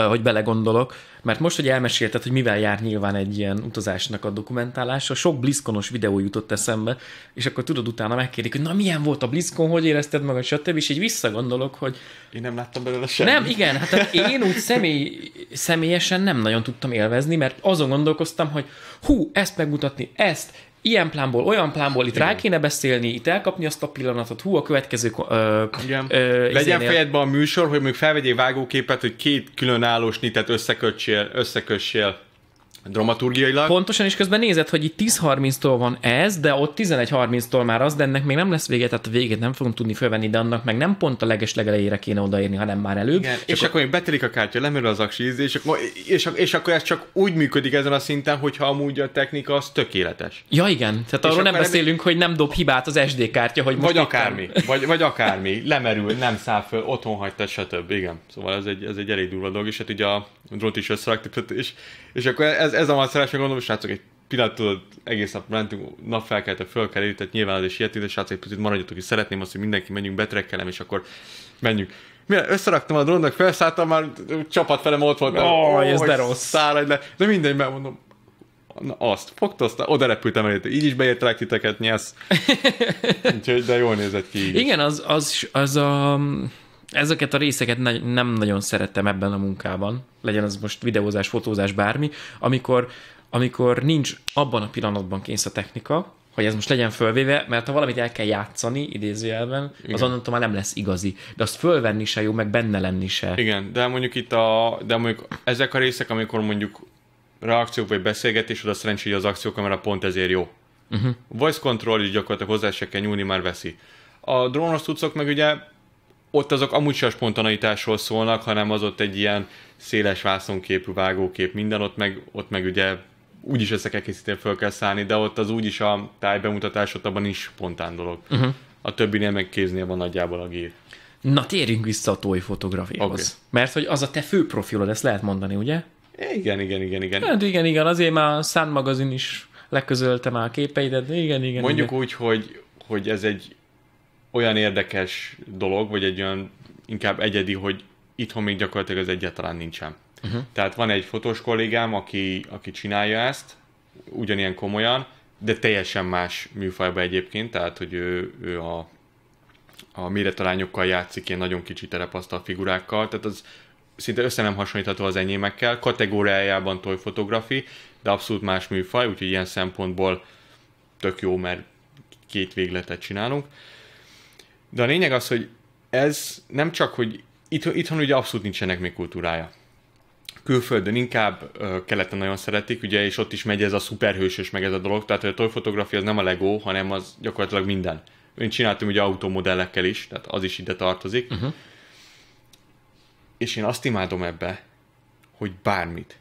hogy belegondolok, mert most, hogy elmesélted, hogy mivel jár nyilván egy ilyen utazásnak a dokumentálása, sok bliszkonos videó jutott eszembe, és akkor tudod, utána megkérdik, hogy na milyen volt a bliszkon, hogy érezted magad, stb. És így visszagondolok, hogy... Én nem láttam belőle semmit. Nem, igen, hát én úgy személy, személyesen nem nagyon tudtam élvezni, mert azon gondolkoztam, hogy hú, ezt megmutatni, ezt, ilyen plánból, olyan plánból, itt Igen. rá kéne beszélni, itt elkapni azt a pillanatot, hú, a következő... Ö, Igen. Ö, Legyen izénél. fejedben a műsor, hogy még felvegyél vágóképet, hogy két különállós nitet összekössél, összekössél. Dramaturgiailag? Pontosan, és közben nézed, hogy itt 10.30-tól van ez, de ott 11.30-tól már az, de ennek még nem lesz vége, tehát a végét nem fogunk tudni fölvenni, de annak meg nem pont a leges legelejére kéne odaérni, hanem már előbb. Igen, és, és akkor, még betelik a kártya, lemerül az aksi és, és, és, és akkor ez csak úgy működik ezen a szinten, hogyha amúgy a technika az tökéletes. Ja igen, tehát és arról nem beszélünk, hogy nem dob hibát az SD kártya, hogy most Vagy akármi, nem. vagy, vagy akármi, lemerül, nem száll föl, otthon hagyta, stb. Igen, szóval ez egy, ez egy elég durva dolog, és hát ugye a drót is összeraktuk, és, és akkor ez, ez, ez a macerás, meg gondolom, srácok, egy pillanat, tudod, egész nap mentünk, nap felkeltek, fölkelő, tehát nyilván az is ilyet, de srácok, egy picit maradjatok, és szeretném azt, hogy mindenki menjünk, betrekkelem, és akkor menjünk. Mi? összeraktam a drónnak, felszálltam, már csapat felem ott volt. Oh, oh, ez de rossz. Szállj le. De mindegy, mert mondom, na azt, fogta, oda repültem előtt. Így is beértelek titeket, nyesz. Úgyhogy, de jól nézett ki. Így. Igen, az, az, az a... Um ezeket a részeket ne, nem nagyon szerettem ebben a munkában, legyen az most videózás, fotózás, bármi, amikor, amikor nincs abban a pillanatban kész a technika, hogy ez most legyen fölvéve, mert ha valamit el kell játszani, idézőjelben, az onnantól már nem lesz igazi. De azt fölvenni se jó, meg benne lenni se. Igen, de mondjuk itt a, de mondjuk ezek a részek, amikor mondjuk reakciók vagy beszélgetés, oda szerencsé, az akciókamera pont ezért jó. Uh-huh. Voice control is gyakorlatilag hozzá se kell nyúlni, már veszi. A drónos tudszok meg ugye ott azok amúgy sem a spontanitásról szólnak, hanem az ott egy ilyen széles vászonképű vágókép minden, ott meg, ott meg ugye úgyis is kell készíteni, föl kell szállni, de ott az úgyis a tájbemutatás, ott abban is spontán dolog. Uh-huh. A többinél meg kéznél van nagyjából a gép. Na térjünk vissza a toy fotográfiához. Okay. Mert hogy az a te fő profilod, ezt lehet mondani, ugye? Igen, igen, igen, igen. Hát igen, igen, azért már a Sun magazin is leközölte már a képeidet, igen, igen. Mondjuk igen. úgy, hogy, hogy ez egy olyan érdekes dolog, vagy egy olyan inkább egyedi, hogy itthon még gyakorlatilag az egyáltalán nincsen. Uh-huh. Tehát van egy fotós kollégám, aki, aki csinálja ezt, ugyanilyen komolyan, de teljesen más műfajba egyébként, tehát hogy ő, ő a, a méretarányokkal játszik, ilyen nagyon kicsi terepasztal figurákkal, tehát az szinte össze nem hasonlítható az enyémekkel, kategóriájában fotografi, de abszolút más műfaj, úgyhogy ilyen szempontból tök jó, mert két végletet csinálunk. Uh, de a lényeg az, hogy ez nem csak, hogy itthon, itthon ugye abszolút nincsenek még kultúrája. Külföldön inkább, keleten nagyon szeretik, ugye, és ott is megy ez a szuperhősös meg ez a dolog, tehát a tojfotografia az nem a legó, hanem az gyakorlatilag minden. Én csináltam ugye automodellekkel is, tehát az is ide tartozik. Uh-huh. És én azt imádom ebbe, hogy bármit,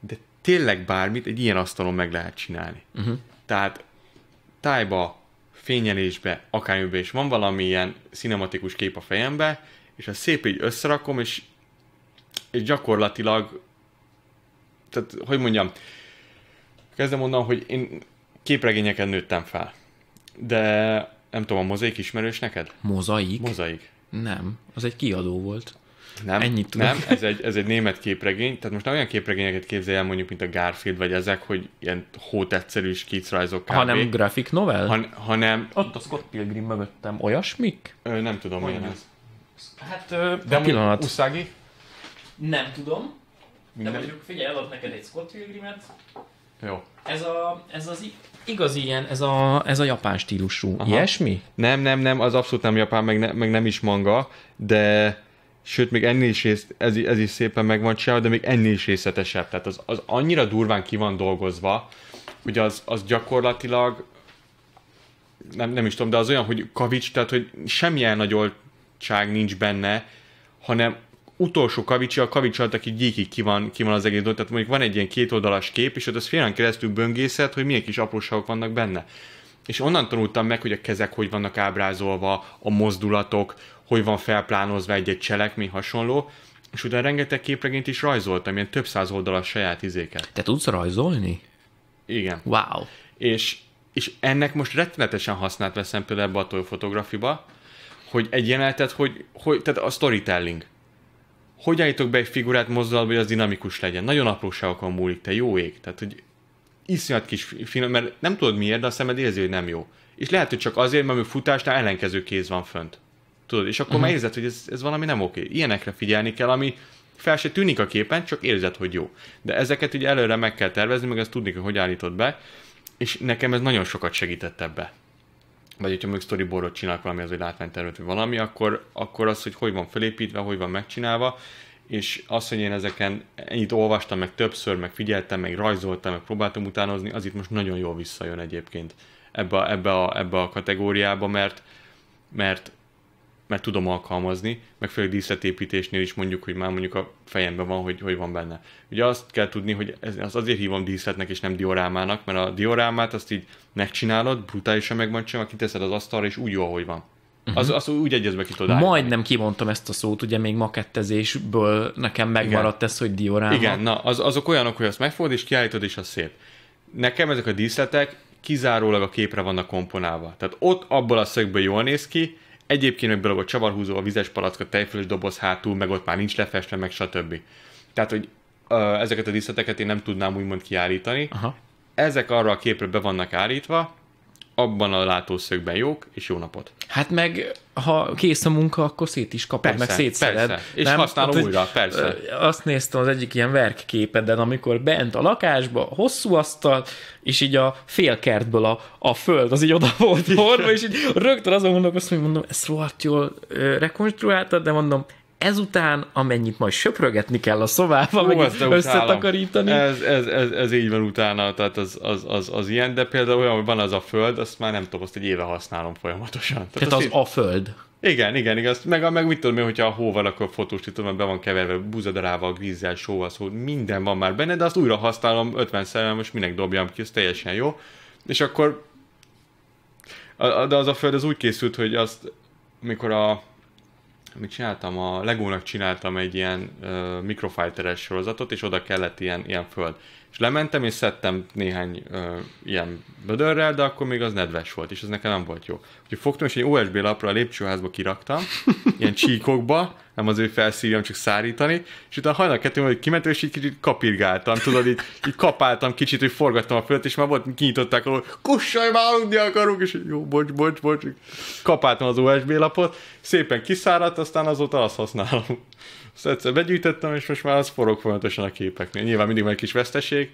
de tényleg bármit egy ilyen asztalon meg lehet csinálni. Uh-huh. Tehát tájba, fényelésbe, akármiben is van valamilyen szinematikus kép a fejembe, és ezt szép így összerakom, és, és gyakorlatilag, tehát hogy mondjam, kezdem mondanom, hogy én képregényeken nőttem fel. De nem tudom, a mozaik ismerős neked? Mozaik? Mozaik. Nem, az egy kiadó volt. Nem, Ennyit tudom. nem ez, egy, ez egy német képregény, tehát most nem olyan képregényeket képzelj el mondjuk, mint a Garfield vagy ezek, hogy ilyen hótetszerű skicrajzok kb. Hanem grafik novel? Han, hanem... Ott a Scott Pilgrim mögöttem, olyasmik? Ö, nem tudom, olyan ez. Hát, ö, de pillanat. Uszági? Nem tudom. Minden? De mondjuk figyelj, adok neked egy Scott Pilgrimet. Jó. Ez, a, ez az igazi ilyen, ez a, ez a japán stílusú. Aha. Ilyesmi? Nem, nem, nem, az abszolút nem japán, meg, ne, meg nem is manga, de sőt még ennél is rész, ez, ez is szépen meg van csinálva, de még ennél is részletesebb. Tehát az, az annyira durván ki van dolgozva, hogy az, az gyakorlatilag nem, nem is tudom, de az olyan, hogy kavics, tehát hogy semmilyen oltság nincs benne, hanem utolsó kavicsi, a kavics alatt, aki gyíkig ki van, ki van az egész tehát mondjuk van egy ilyen kétoldalas kép, és ott az félen keresztül böngészet, hogy milyen kis apróságok vannak benne. És onnan tanultam meg, hogy a kezek hogy vannak ábrázolva, a mozdulatok, hogy van felplánozva egy-egy cselekmény, hasonló, és utána rengeteg képregényt is rajzoltam, ilyen több száz oldalas saját izéket. Te tudsz rajzolni? Igen. Wow. És, és ennek most rettenetesen használt veszem például ebbe a tollfotografiba, hogy egy jelenetet, hogy, hogy, tehát a storytelling. Hogy állítok be egy figurát mozdulatba, hogy az dinamikus legyen? Nagyon apróságokon múlik, te jó ég. Tehát, hogy iszonyat kis finom, mert nem tudod miért, de a szemed érzi, hogy nem jó. És lehet, hogy csak azért, mert a futásnál ellenkező kéz van fönt. Tudod, és akkor uh-huh. már mhm. érzed, hogy ez, ez valami nem oké. Ilyenekre figyelni kell, ami fel se tűnik a képen, csak érzed, hogy jó. De ezeket ugye előre meg kell tervezni, meg ezt tudni, hogy állítod be, és nekem ez nagyon sokat segített ebbe. Vagy hogyha mondjuk storyboardot csinálok valami, az egy látványtervet, vagy valami, akkor, akkor az, hogy hogy van felépítve, hogy van megcsinálva, és az, hogy én ezeken ennyit olvastam, meg többször, meg figyeltem, meg rajzoltam, meg próbáltam utánozni, az itt most nagyon jól visszajön egyébként ebbe, a, ebbe, a, ebbe a kategóriába, mert, mert mert tudom alkalmazni, meg főleg díszletépítésnél is mondjuk, hogy már mondjuk a fejemben van, hogy, hogy van benne. Ugye azt kell tudni, hogy ez, az azért hívom díszletnek és nem diorámának, mert a diorámát azt így megcsinálod, brutálisan meg van csinálva, kiteszed az asztalra, és úgy jó, ahogy van. Uh-huh. Az, az úgy egyezve ki tudod Majdnem kimondtam ezt a szót, ugye még makettezésből nekem megmaradt Igen. ez, hogy dioráma. Igen, na az, azok olyanok, hogy azt megfogod és kiállítod, és az szép. Nekem ezek a díszletek kizárólag a képre vannak komponálva. Tehát ott abból a szögből jól néz ki, Egyébként meg belogott csavarhúzó, a vizes a tejfölös doboz hátul, meg ott már nincs lefestve, meg stb. Tehát, hogy ezeket a díszleteket én nem tudnám úgymond kiállítani. Aha. Ezek arra a képre be vannak állítva, abban a látószögben jók, és jó napot. Hát meg, ha kész a munka, akkor szét is kapod, persze, meg szétszeled. Persze. És nem? használom hát, újra, persze. Azt néztem az egyik ilyen verkképeden, amikor bent a lakásba, hosszú asztal, és így a félkertből a, a föld, az így oda volt hordva, és így rögtön azon gondolkoztam, hogy mondom, ezt rohadt jól rekonstruáltad, de mondom, ezután, amennyit majd söprögetni kell a szobába, meg összetakarítani. Ez, ez, ez, ez, így van utána, tehát az, az, az, az ilyen, de például olyan, hogy van az a föld, azt már nem tudom, azt egy éve használom folyamatosan. Tehát, tehát az, az így... a föld. Igen, igen, igaz. Meg, meg mit tudom én, hogyha a hóval, akkor fotósítom, be van keverve buzadarával, grízzel, sóval, szóval minden van már benne, de azt újra használom 50 szerelem, most minek dobjam ki, ez teljesen jó. És akkor de az a föld az úgy készült, hogy azt, mikor a még csináltam, a Legónak csináltam egy ilyen uh, mikrofájteres sorozatot, és oda kellett ilyen, ilyen föld. És lementem, és szedtem néhány ö, ilyen bödörrel, de akkor még az nedves volt, és ez nekem nem volt jó. Úgyhogy fogtam, és egy OSB lapra a lépcsőházba kiraktam, ilyen csíkokba, nem az ő felszívjam, csak szárítani, és utána hajnal kettő, hogy kimentem, és így kicsit kapirgáltam, tudod, így, így kapáltam kicsit, hogy forgattam a fölött, és már volt, kinyitották hogy kussaj, már aludni akarunk, és így, jó, bocs, bocs, bocs, kapáltam az OSB lapot, szépen kiszáradt, aztán azóta azt használom. Azt egyszer begyűjtöttem, és most már az forog folyamatosan a képeknél. Nyilván mindig van egy kis veszteség,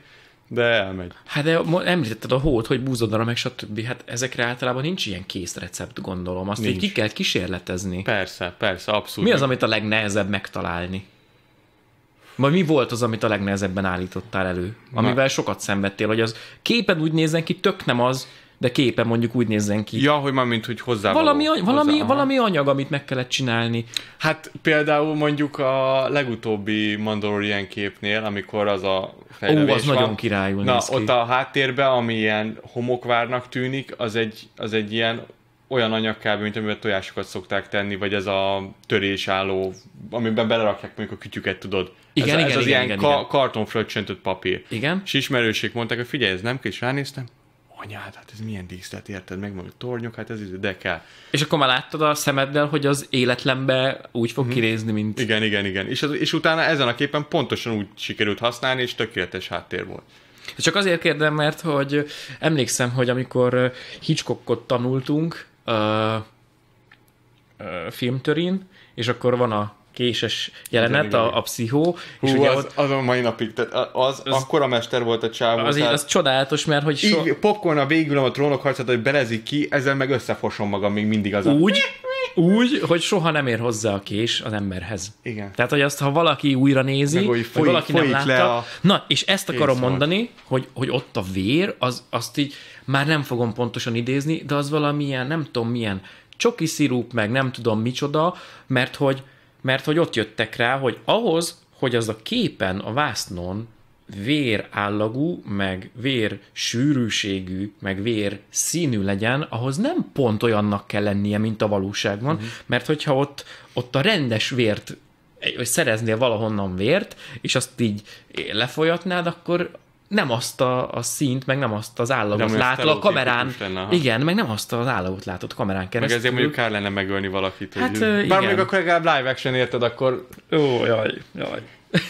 de elmegy. Hát de említetted a hót, hogy búzodra, meg stb. Hát ezekre általában nincs ilyen kész recept, gondolom. Azt nincs. így ki kell kísérletezni. Persze, persze, abszolút. Mi az, amit a legnehezebb megtalálni? Vagy mi volt az, amit a legnehezebben állítottál elő? Amivel Na. sokat szenvedtél, hogy az képen úgy nézzen ki, tök nem az, de képe mondjuk úgy nézzen ki. Ja, hogy már mint hogy hozzá. Valami, valami, hozzá, valami, anyag, amit meg kellett csinálni. Hát például mondjuk a legutóbbi Mandalorian képnél, amikor az a Ó, az van, nagyon királyul Na, ki. ott a háttérben, ami ilyen homokvárnak tűnik, az egy, az egy ilyen olyan anyag kb, mint amiben tojásokat szokták tenni, vagy ez a törésálló, amiben belerakják mondjuk a kütyüket, tudod. Igen, ez, igen, ez igen, az igen, ilyen igen, ka- igen. papír. Igen. És ismerőség mondták, hogy figyelj, ez nem kis, ránéztem, anyád, hát ez milyen díszlet, érted? Meg mondjuk tornyok, hát ez így, de kell. És akkor már láttad a szemeddel, hogy az életlenbe úgy fog hmm. kinézni, mint... Igen, igen, igen. És, az, és utána ezen a képen pontosan úgy sikerült használni, és tökéletes háttér volt. Csak azért kérdem, mert hogy emlékszem, hogy amikor Hitchcockot tanultunk, uh, uh, filmtörin, és akkor van a késes jelenet, igen, a, a pszichó. Hú, és ugye az, ott... az a mai napig, tehát az, az akkora mester volt a csávó. Az, tehát... az csodálatos, mert hogy... So... Így popcorn a végül a trónok harcát, hogy belezik ki, ezzel meg összefosom magam még mindig az Úgy, úgy, hogy soha nem ér hozzá a kés az emberhez. Igen. Tehát, hogy azt, ha valaki újra nézi, Meg, hogy folyik, valaki folyik nem látta. Le a... Na, és ezt akarom Készor. mondani, hogy, hogy ott a vér, az, azt így már nem fogom pontosan idézni, de az valamilyen, nem tudom milyen csoki szirup, meg nem tudom micsoda, mert hogy mert hogy ott jöttek rá, hogy ahhoz, hogy az a képen, a vásznon állagú, meg vér sűrűségű, meg vér színű legyen, ahhoz nem pont olyannak kell lennie, mint a valóságban, uh-huh. mert hogyha ott, ott a rendes vért, vagy szereznél valahonnan vért, és azt így lefolyatnád, akkor nem azt a, a szint, meg nem azt az állagot nem látod a kamerán. Lenne, igen, meg nem azt az állagot látod kamerán keresztül. Meg ezért mondjuk kár lenne megölni valakit. Hát, hogy... Bár még akkor legalább live action érted, akkor... Ó, jaj, jaj.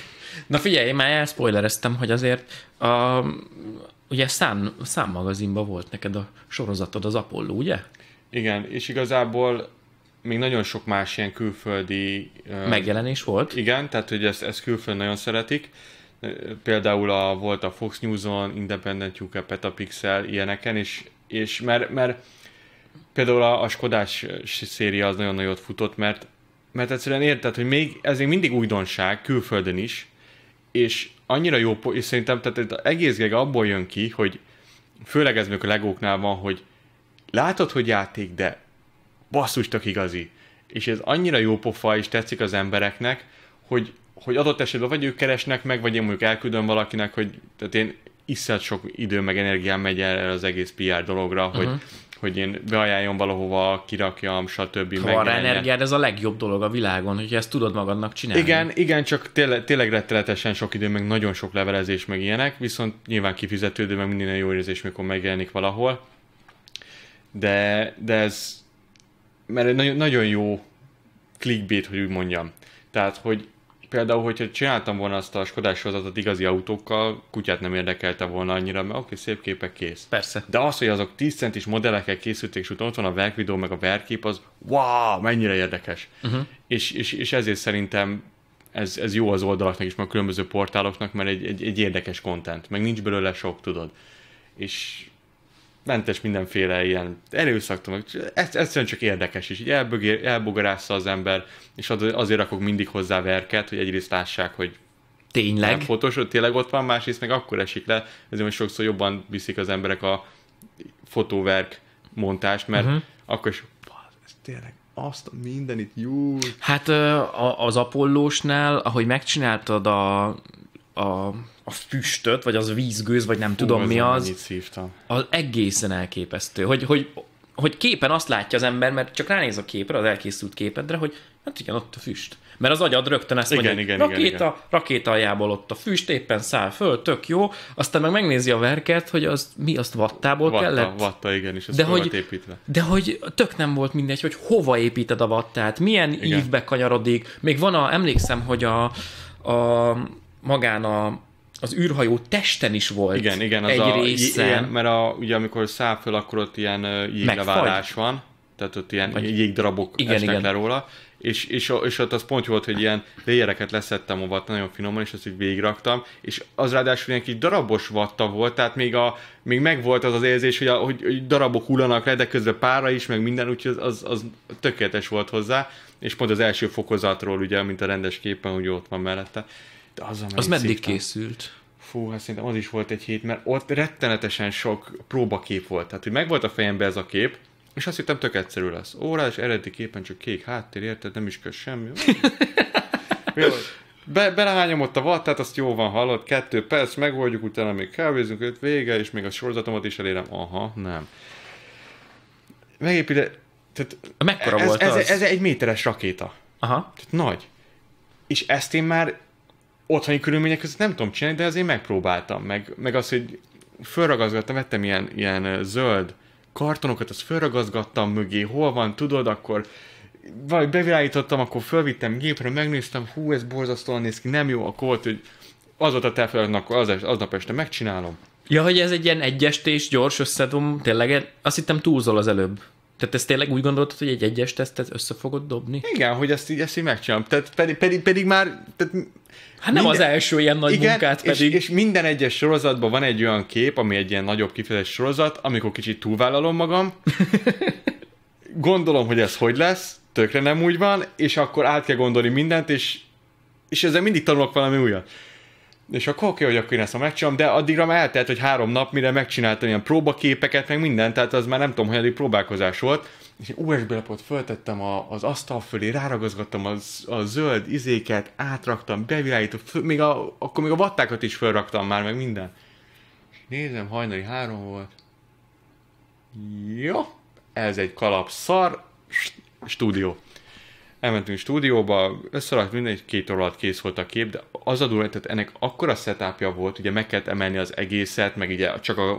Na figyelj, én már elspoilereztem, hogy azért a, ugye szám, szám számmagazinban volt neked a sorozatod, az Apollo, ugye? Igen, és igazából még nagyon sok más ilyen külföldi... Megjelenés volt? Igen, tehát hogy ezt, ezt külföldön nagyon szeretik például a, volt a Fox News-on, Independent UK, Petapixel, ilyeneken, és, és mert, mert például a, a Skodás széria az nagyon nagyot futott, mert, mert egyszerűen érted, hogy még ez még mindig újdonság, külföldön is, és annyira jó, és szerintem tehát az egész gege abból jön ki, hogy főleg ez még a legóknál van, hogy látod, hogy játék, de basszus tök igazi. És ez annyira jó pofa, és tetszik az embereknek, hogy hogy adott esetben vagy ők keresnek meg, vagy én mondjuk elküldöm valakinek, hogy tehát én iszlet sok idő meg energiám megy erre az egész PR dologra, uh-huh. hogy mhm. hogy én beajánljon valahova, kirakjam, stb. Ha van energiád, ez a legjobb dolog a világon, hogy ezt tudod magadnak csinálni. Igen, igen, csak tényleg, tényleg rettenetesen sok idő, meg nagyon sok levelezés, meg ilyenek, viszont nyilván kifizetődő, meg minden jó érzés, mikor megjelenik valahol. De, de ez, mert egy nagyon, nagyon jó clickbait, hogy úgy mondjam. Tehát, hogy például, hogyha csináltam volna azt a Skodás igazi autókkal, kutyát nem érdekelte volna annyira, mert oké, okay, szép képek kész. Persze. De az, hogy azok 10 centis modellekkel készülték, és utána ott van a verkvidó, meg a verkép, az wow, mennyire érdekes. Uh-huh. És, és, és, ezért szerintem ez, ez jó az oldalaknak is, meg a különböző portáloknak, mert egy, egy, egy érdekes kontent, meg nincs belőle sok, tudod. És mentes mindenféle ilyen erőszaktól, meg egyszerűen csak érdekes, és így elbogarázza az ember, és azért akok mindig hozzá verket, hogy egyrészt lássák, hogy Tényleg? Nem fotós, tényleg ott van, másrészt meg akkor esik le, ezért most sokszor jobban viszik az emberek a fotóverk montást, mert uh-huh. akkor is, ez tényleg azt a mindenit, jó. Hát az Apollósnál, ahogy megcsináltad a a, a füstöt, vagy az vízgőz, vagy nem Hú, tudom mi az. Az egészen elképesztő, hogy, hogy, hogy képen azt látja az ember, mert csak ránéz a képre, az elkészült képedre, hogy hát igen, ott a füst. Mert az agyad rögtön ezt igen, mondja, igen, rakéta, igen, igen. rakéta aljából ott a füst, éppen száll föl, tök jó, aztán meg megnézi a verket, hogy az, mi azt vattából vatta, kellett. Vatta, igen, és ez de hogy, építve. De hogy tök nem volt mindegy, hogy hova építed a vattát, milyen igen. ívbe kanyarodik. Még van a, emlékszem, hogy a, a magán a, az űrhajó testen is volt igen, igen, az egy a, része. Igen, mert a, ugye amikor száll föl, akkor ott ilyen jégleválás van, tehát ott ilyen Vagy... jégdarabok igen, esnek igen. le róla, és, és, és ott az pont volt, hogy ilyen léjereket leszettem a vatta nagyon finoman, és azt így végigraktam, és az ráadásul ilyen kis darabos vatta volt, tehát még, a, még megvolt az az érzés, hogy, a, hogy, hogy darabok hullanak le, de közben pára is, meg minden, úgyhogy az, az, az tökéletes volt hozzá, és pont az első fokozatról, ugye, mint a rendes képen, hogy ott van mellette. De az, az meddig készült? Fú, hát szerintem az is volt egy hét, mert ott rettenetesen sok próbakép volt. Tehát, hogy megvolt a fejembe ez a kép, és azt hittem tök egyszerű lesz. Órás eredeti képen csak kék háttér, érted? Nem is köz semmi. Jó. Be, belehányom ott a vattát, azt jó van hallod, kettő perc, megoldjuk, utána még kávézünk, öt vége, és még a sorozatomat is elérem. Aha, nem. Megép tehát Mekkora ez, volt ez, az? ez, ez egy méteres rakéta. Aha. Tehát nagy. És ezt én már otthoni körülmények között nem tudom csinálni, de azért megpróbáltam. Meg, meg az, hogy fölragazgattam, vettem ilyen, ilyen zöld kartonokat, azt fölragazgattam mögé, hol van, tudod, akkor vagy bevilágítottam, akkor fölvittem gépre, megnéztem, hú, ez borzasztóan néz ki, nem jó, akkor volt, hogy az a telfeladnak, akkor az, aznap este megcsinálom. Ja, hogy ez egy ilyen egyestés, gyors összedom, tényleg, azt hittem túlzol az előbb. Tehát ezt tényleg úgy gondoltad, hogy egy egyes tesztet össze fogod dobni? Igen, hogy ezt így, ezt így megcsinálom. Tehát pedig, pedig, pedig már... Tehát hát nem minden... az első ilyen nagy Igen, munkát pedig. És, és minden egyes sorozatban van egy olyan kép, ami egy ilyen nagyobb kifejezés sorozat, amikor kicsit túlvállalom magam. Gondolom, hogy ez hogy lesz, tökre nem úgy van, és akkor át kell gondolni mindent, és, és ezzel mindig tanulok valami újat. És akkor oké, hogy akkor én ezt megcsinálom, de addigra már eltelt, hogy három nap, mire megcsináltam ilyen próbaképeket, meg mindent, tehát az már nem tudom, hogy próbálkozás volt. És egy USB lapot föltettem a, az asztal fölé, ráragazgattam az, a zöld izéket, átraktam, bevilágítom, még a, akkor még a vattákat is fölraktam már, meg minden. És nézem, hajnali három volt. Jó, ez egy kalap szar, stúdió elmentünk stúdióba, összeraktuk minden, egy két óra alatt kész volt a kép, de az a durva, tehát ennek akkora setupja volt, ugye meg kellett emelni az egészet, meg ugye csak a,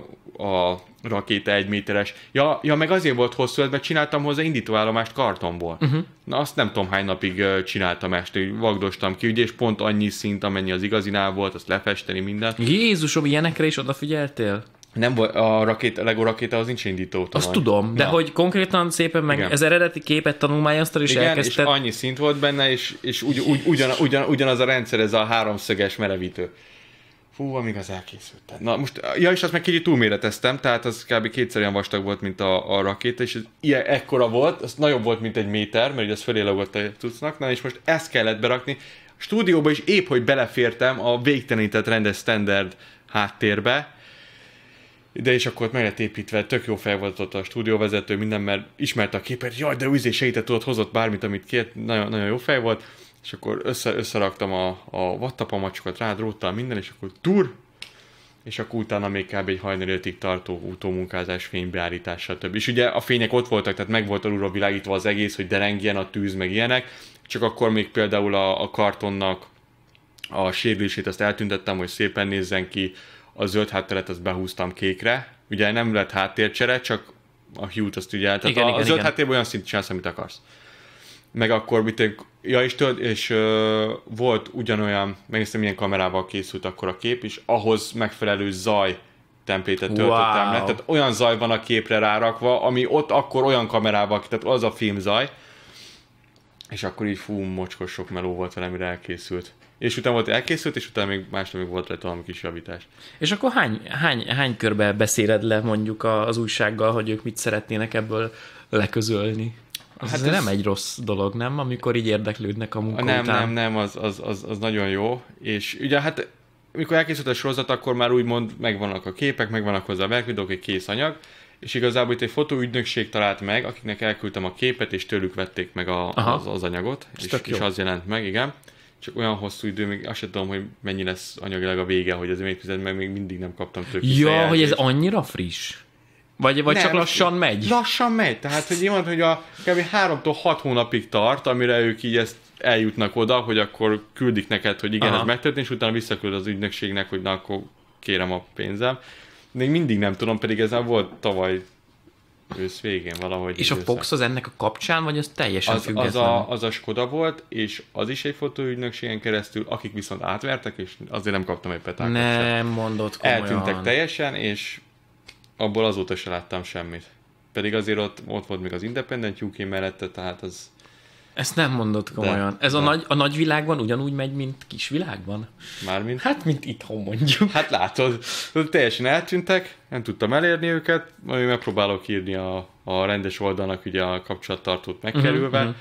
a rakéta egy méteres. Ja, ja, meg azért volt hosszú, mert csináltam hozzá indítóállomást kartonból. Uh-huh. Na azt nem tudom hány napig csináltam este, hogy vagdostam ki, ugye, és pont annyi szint, amennyi az igazinál volt, azt lefesteni mindent. Jézusom, ilyenekre is odafigyeltél? nem volt, a, rakét, a Lego rakéta az nincs indító Azt tudom, de Na. hogy konkrétan szépen meg Igen. ez eredeti képet tanulmányoztad és Igen, elkezdted. és annyi szint volt benne, és, és ugy, ugy, ugyan, ugyan, ugyanaz a rendszer, ez a háromszöges merevítő. Fú, amíg az elkészültem. Na most, ja, és azt meg kicsit túlméreteztem, tehát az kb. kétszer olyan vastag volt, mint a, a rakéta, és ez ilyen ekkora volt, az nagyobb volt, mint egy méter, mert ugye ez fölé logott a cuccnak, na és most ezt kellett berakni. A stúdióba is épp, hogy belefértem a végtelenített rendes standard háttérbe, de és akkor meg lett építve, tök jó fel volt ott a stúdióvezető, minden, mert ismerte a képet, jaj, de úgy segített, tudod, hozott bármit, amit kért, nagyon, nagyon jó fej volt, és akkor össze, összeraktam a, a vattapamacsokat, rádróttal minden, és akkor tur, és akkor utána még kb. egy hajnalőtig tartó utómunkázás, fénybeállítás, stb. És ugye a fények ott voltak, tehát meg volt alulról világítva az egész, hogy derengjen a tűz, meg ilyenek, csak akkor még például a, a kartonnak a sérülését azt eltüntettem, hogy szépen nézzen ki, a zöld hátteret azt behúztam kékre, ugye nem lett háttércsere, csak a hue azt ugye, tehát igen, a, igen, a zöld igen. háttérben olyan szint csinálsz, amit akarsz. Meg akkor mit ja és tudod, és ö, volt ugyanolyan, megnéztem milyen kamerával készült akkor a kép, és ahhoz megfelelő zaj templétet wow. töltöttem le, tehát olyan zaj van a képre rárakva, ami ott akkor olyan kamerával, tehát az a filmzaj, és akkor így fú, mocskos sok meló volt vele, amire elkészült. És utána volt elkészült, és utána még másnap még volt rajta valami kis javítás. És akkor hány, hány, hány körbe beszéled le mondjuk az újsággal, hogy ők mit szeretnének ebből leközölni? Az hát ez nem egy rossz dolog, nem? Amikor így érdeklődnek a munka Nem, után. nem, nem, az, az, az, az nagyon jó. És ugye hát mikor elkészült a sorozat, akkor már úgymond megvannak a képek, megvannak hozzá a verkvidók, egy kész anyag, és igazából itt egy fotóügynökség talált meg, akiknek elküldtem a képet, és tőlük vették meg a, az, az anyagot, és, és, az jelent meg, igen. Csak olyan hosszú idő, még azt sem tudom, hogy mennyi lesz anyagilag a vége, hogy ez még fizet, meg még mindig nem kaptam tőlük. Ja, hogy ez annyira friss? Vagy, vagy nem, csak lassan megy? Lassan megy, tehát hogy mondtam, hogy a kb. 3 6 hónapig tart, amire ők így ezt eljutnak oda, hogy akkor küldik neked, hogy igen, Aha. ez megtörtént, és utána visszaküld az ügynökségnek, hogy na akkor kérem a pénzem. Még mindig nem tudom, pedig ez volt tavaly ősz végén valahogy. És a Fox az ennek a kapcsán, vagy az teljesen az, független? Az a, az a Skoda volt, és az is egy fotóügynökségen keresztül, akik viszont átvertek, és azért nem kaptam egy petákat Nem mondott komolyan. Eltűntek teljesen, és abból azóta se láttam semmit. Pedig azért ott, ott volt még az Independent UK mellette, tehát az ezt nem mondod komolyan. De, Ez de. a, nagy, a nagyvilágban ugyanúgy megy, mint kisvilágban? Mármint? Hát, mint itthon mondjuk. Hát látod, teljesen eltűntek, nem tudtam elérni őket, majd megpróbálok írni a, a rendes oldalnak ugye a kapcsolattartót megkerülve, uh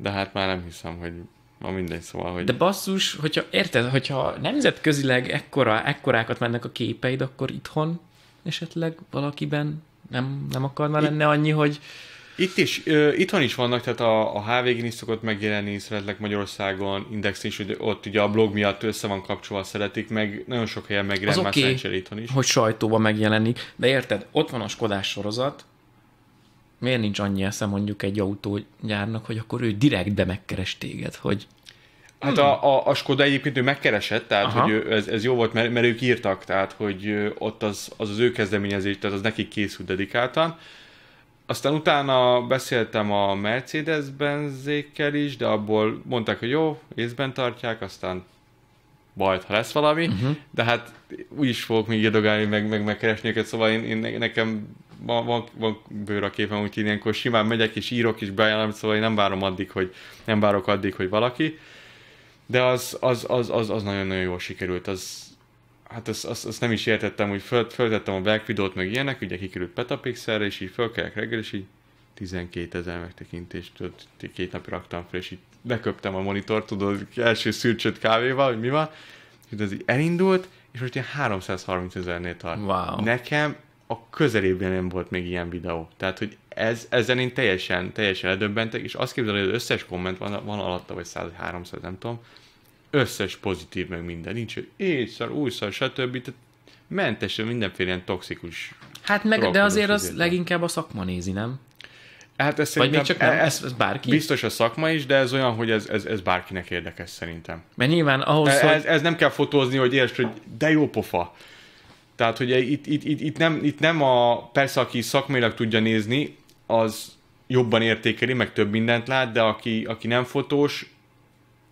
de hát már nem hiszem, hogy ma mindegy, szóval, hogy... De basszus, hogyha, érted, hogyha nemzetközileg ekkora, ekkorákat mennek a képeid, akkor itthon esetleg valakiben nem, nem akarna lenne annyi, hogy itt is, uh, itthon is vannak, tehát a, a HVG-n is szokott megjelenni, szeretlek Magyarországon, Index is, hogy ott ugye a blog miatt össze van kapcsolva, szeretik, meg nagyon sok helyen megjelen az már okay, itthon is. hogy sajtóban megjelenik, de érted, ott van a Skodás sorozat, miért nincs annyi esze mondjuk egy autógyárnak, hogy akkor ő direkt, be megkeres téged, hogy Hát a, a, a Skoda egyébként ő megkeresett, tehát Aha. hogy ez, ez jó volt, mert, mert ők írtak, tehát hogy ott az az, az ő kezdeményezés, tehát az nekik készült dedikáltan. Aztán utána beszéltem a Mercedes-Benzékkel is, de abból mondták, hogy jó, észben tartják, aztán bajt ha lesz valami, uh-huh. de hát úgy is fogok még idogálni, meg, meg megkeresni őket, szóval én, én nekem van, van, van bőr a képen, úgyhogy ilyenkor simán megyek és írok és beajánlom, szóval én nem várom addig, hogy nem várok addig, hogy valaki, de az, az, az, az, az nagyon-nagyon jól sikerült, az hát azt, azt, azt nem is értettem, hogy föl, föltettem a backvideót, meg ilyenek, ugye kikerült Petapixelre, és így fölkelek reggel, és így 12 ezer megtekintést, két napra raktam fel, és így beköptem a monitor, tudod, első szürcsöt kávéval, hogy mi van, és ez így elindult, és most ilyen 330 ezernél tart. Wow. Nekem a közelében nem volt még ilyen videó. Tehát, hogy ez, ezen én teljesen, teljesen ledöbbentek, és azt képzelem, hogy az összes komment van, van alatta, vagy 100, 300, nem tudom, összes pozitív, meg minden. Nincs éjszar, újszar, stb. Tehát mentesen mindenféle ilyen toxikus Hát meg, de azért az van. leginkább a szakma nézi, nem? Hát ez Vagy még csak nem, e- ez, ez, bárki? Biztos a szakma is, de ez olyan, hogy ez, ez, ez bárkinek érdekes szerintem. Mert nyilván ahhoz, ez, hogy... ez, ez nem kell fotózni, hogy értsd, hogy de jó pofa. Tehát, hogy itt, itt, itt, itt, nem, itt nem a, persze aki szakmailag tudja nézni, az jobban értékeli, meg több mindent lát, de aki, aki nem fotós,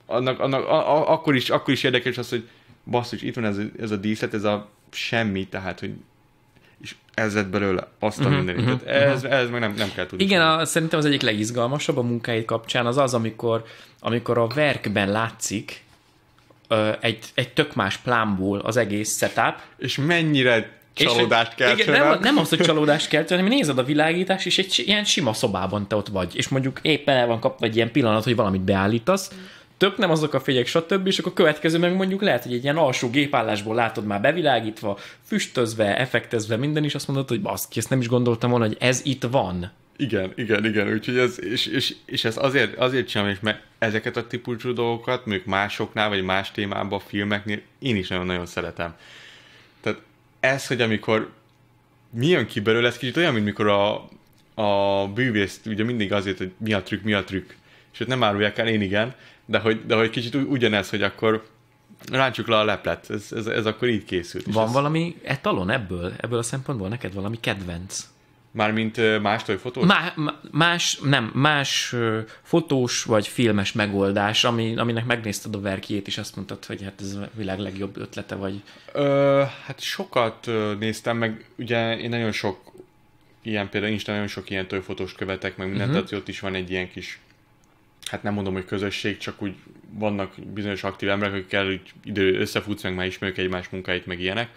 annak, annak a, a, akkor, is, akkor is érdekes az, hogy basszus, itt van ez, ez a díszlet, ez a semmi, tehát, hogy és ez lett belőle azt a uh-huh, mindenit. Uh-huh, ez, uh-huh. ez meg nem, nem kell tudni. Igen, a, szerintem az egyik legizgalmasabb a munkáid kapcsán az az, amikor, amikor a verkben látszik ö, egy, egy tök más plánból az egész setup. És mennyire csalódást kell igen, nem, nem az, hogy csalódást kell hanem nézed a világítás, és egy ilyen sima szobában te ott vagy, és mondjuk éppen el van kapva egy ilyen pillanat, hogy valamit beállítasz, tök nem azok a fények, stb. És akkor a következő meg mondjuk lehet, hogy egy ilyen alsó gépállásból látod már bevilágítva, füstözve, effektezve minden is, azt mondod, hogy baszki, ezt nem is gondoltam volna, hogy ez itt van. Igen, igen, igen, úgyhogy ez, és, és, és ez azért, azért sem, és mert ezeket a típusú dolgokat, mondjuk másoknál, vagy más témában, filmeknél én is nagyon-nagyon szeretem. Tehát ez, hogy amikor mi jön ki belőle, ez kicsit olyan, mint mikor a, a bűvészt, ugye mindig azért, hogy mi a trükk, mi a trükk, és ott nem árulják el, én igen, de hogy, de hogy kicsit ugyanez, hogy akkor ráncsuk le a leplet, ez, ez, ez akkor így készült. Van ez... valami etalon ebből, ebből a szempontból neked valami kedvenc? Mármint mástól fotós? Má, más, nem, más fotós vagy filmes megoldás, ami, aminek megnézted a verkiét, és azt mondtad, hogy hát ez a világ legjobb ötlete, vagy... Ö, hát sokat néztem, meg ugye én nagyon sok ilyen, például Instagram nagyon sok ilyen fotós követek, meg mindent, uh-huh. Mhm. tehát ott is van egy ilyen kis hát nem mondom, hogy közösség, csak úgy vannak bizonyos aktív emberek, akikkel így idő összefutsz, meg már ismerjük egymás munkáit, meg ilyenek.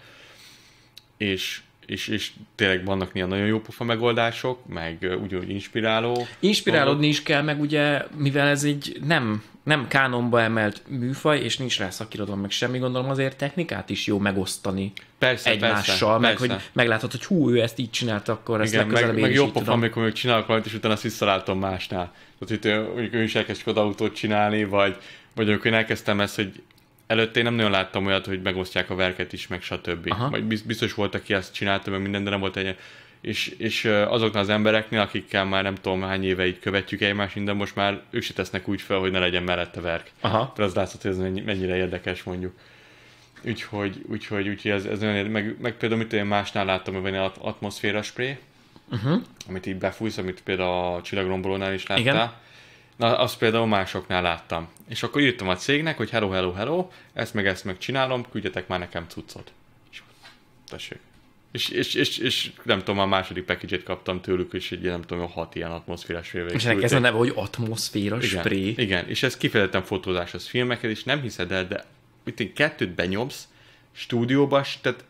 És és, és tényleg vannak néha nagyon jó pofa megoldások, meg ugyanúgy inspiráló. Inspirálódni dolgok. is kell, meg ugye, mivel ez egy nem, nem kánonba emelt műfaj, és nincs rá szakirodalom, meg semmi, gondolom azért technikát is jó megosztani persze, egymással, persze, meg persze. hogy megláthatod, hogy hú, ő ezt így csinált, akkor ezt Igen, meg, meg jó pofa, amikor még csinálok valamit, és utána ezt visszaláltam másnál. Tehát, hogy ő, ő is elkezd autót csinálni, vagy, vagy amikor én elkezdtem ezt, hogy előtte én nem nagyon láttam olyat, hogy megosztják a verket is, meg stb. Vagy biztos volt, aki ezt csinálta, meg minden, de nem volt egy és, és azoknál az embereknél, akikkel már nem tudom hány éve így követjük egymást, de most már ők se tesznek úgy fel, hogy ne legyen mellette verk. Aha. Tehát az látszott, hogy ez mennyire érdekes mondjuk. Úgyhogy, úgyhogy, úgyhogy ez, ez nagyon érdekes. Meg, meg például mit én másnál láttam, hogy van egy atmoszféra spray, uh-huh. amit így befújsz, amit például a csillagrombolónál is láttál. Igen Na, azt például másoknál láttam. És akkor írtam a cégnek, hogy hello, hello, hello, ezt meg ezt meg csinálom, küldjetek már nekem cuccot. És tessék. És, és, és, és nem tudom, a második package kaptam tőlük, és egy nem tudom, hat ilyen atmoszféra félvég. És ennek ez a neve, hogy atmoszféra igen, spray. Igen, és ez kifejezetten fotózáshoz filmekhez, és nem hiszed el, de itt kettőt benyomsz, stúdióba, tehát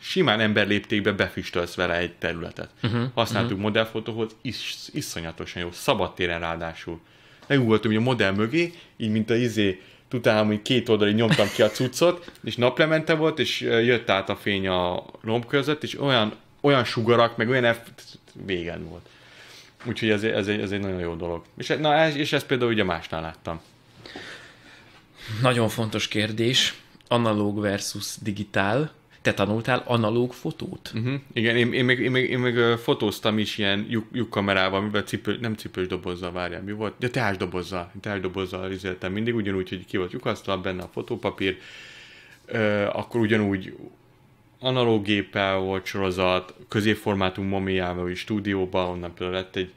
simán léptékbe befüstölsz vele egy területet. Uh-huh. Használtuk uh-huh. Mhm. modellfotóhoz, is, iszonyatosan jó, szabadtéren ráadásul. Megugoltam a modell mögé, így mint a izé, tudtam, hogy két oldali nyomtam ki a cuccot, és naplemente volt, és jött át a fény a romb között, és olyan, olyan sugarak, meg olyan F... végen volt. Úgyhogy ez, ez, egy, ez egy nagyon jó dolog. És, na, és ezt például ugye másnál láttam. Nagyon fontos kérdés, analóg versus digitál. Te tanultál analóg fotót? Uh-huh. Igen, én, én, még, én, még, én még fotóztam is ilyen lyuk, lyuk kamerával, mivel cipő, nem cipős dobozzal várjál, mi volt? De teás dobozzal, teás dobozzal izéltem mindig, ugyanúgy, hogy ki volt lyukasztva, benne a fotópapír, ö, akkor ugyanúgy analóg géppel volt sorozat, középformátum momiával is stúdióban, onnan például lett egy,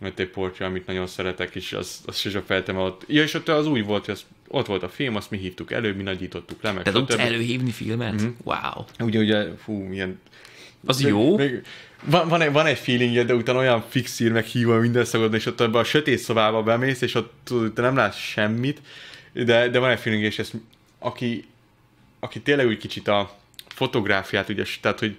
lett egy portja, amit nagyon szeretek, és az, az is a feltem ott. Ja, és ott az új volt, hogy azt ott volt a film, azt mi hívtuk elő, mi nagyítottuk le, meg Te tudsz előhívni filmet? Mm-hmm. Wow. Ugye, ugye, fú, milyen... Az még, jó? Még, van, van, egy, van egy feelingje, de utána olyan fixír, meg hívva minden szagodna, és ott ebbe a sötét szobába bemész, és ott tudod, te nem látsz semmit, de, de van egy feeling, és ezt, aki, aki tényleg úgy kicsit a fotográfiát, ugye, tehát, hogy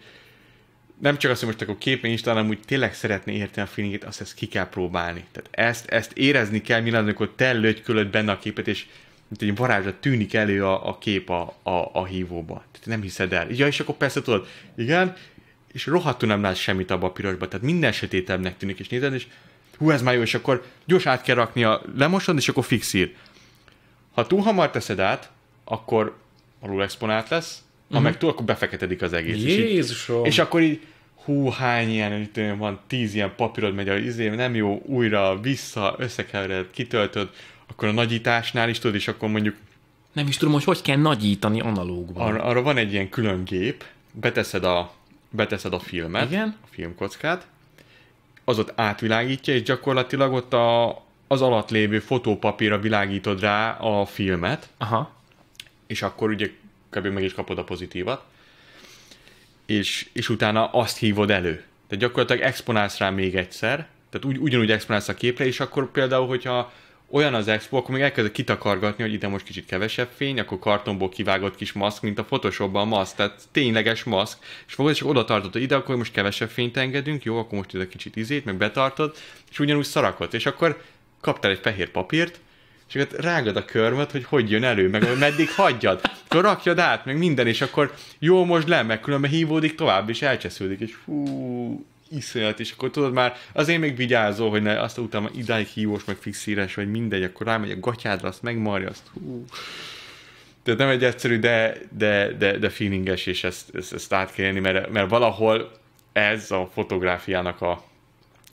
nem csak azt, hogy most akkor képen is, hanem úgy tényleg szeretné érteni a feelinget, azt ezt ki kell próbálni. Tehát ezt, ezt érezni kell, mi lenne, amikor te lögykölöd benne a képet, és mint egy varázsa, tűnik elő a, a kép a, a, a hívóba. Tehát nem hiszed el. Ja, és akkor persze tudod, igen, és rohadtul nem látsz semmit abba a pirosba, tehát minden sötétebbnek tűnik, és nézed, és hú, ez már jó, és akkor gyors át kell rakni a lemosod, és akkor fixír. Ha túl hamar teszed át, akkor alul exponált lesz, ha uh-huh. meg túl, akkor befeketedik az egész. Jézusom! És, így, és akkor így, hú, hány ilyen, van, tíz ilyen papírod megy a izé, nem jó, újra, vissza, összekevered, kitöltöd, akkor a nagyításnál is tudod, és akkor mondjuk... Nem is tudom, hogy hogy kell nagyítani analógban. Ar- arra van egy ilyen külön gép, beteszed a, beteszed a filmet, Igen? a filmkockát, az ott átvilágítja, és gyakorlatilag ott a, az alatt lévő fotópapírra világítod rá a filmet, Aha. és akkor ugye kb. meg is kapod a pozitívat, és, és utána azt hívod elő. Tehát gyakorlatilag exponálsz rá még egyszer, tehát úgy, ugyanúgy exponálsz a képre, és akkor például, hogyha olyan az expo, akkor még elkezd kitakargatni, hogy ide most kicsit kevesebb fény, akkor kartonból kivágott kis maszk, mint a Photoshopban a maszk, tehát tényleges maszk, és fogod, és oda tartod, ide akkor most kevesebb fényt engedünk, jó, akkor most ide kicsit izét, meg betartod, és ugyanúgy szarakod, és akkor kaptál egy fehér papírt, és akkor rágad a körmöt, hogy hogy jön elő, meg hogy meddig hagyjad, akkor rakjad át, meg minden, és akkor jó, most le, meg különben hívódik tovább, és elcsesződik, és hú, iszonyat, és akkor tudod már, azért még vigyázol, hogy ne, azt utána idáig hívós, meg fixíres, vagy mindegy, akkor rámegy a gatyádra, azt megmarja, azt hú. Tehát nem egy egyszerű, de, de, de, de feelinges, és ezt, ezt, ezt át kell élni, mert, mert valahol ez a fotográfiának a,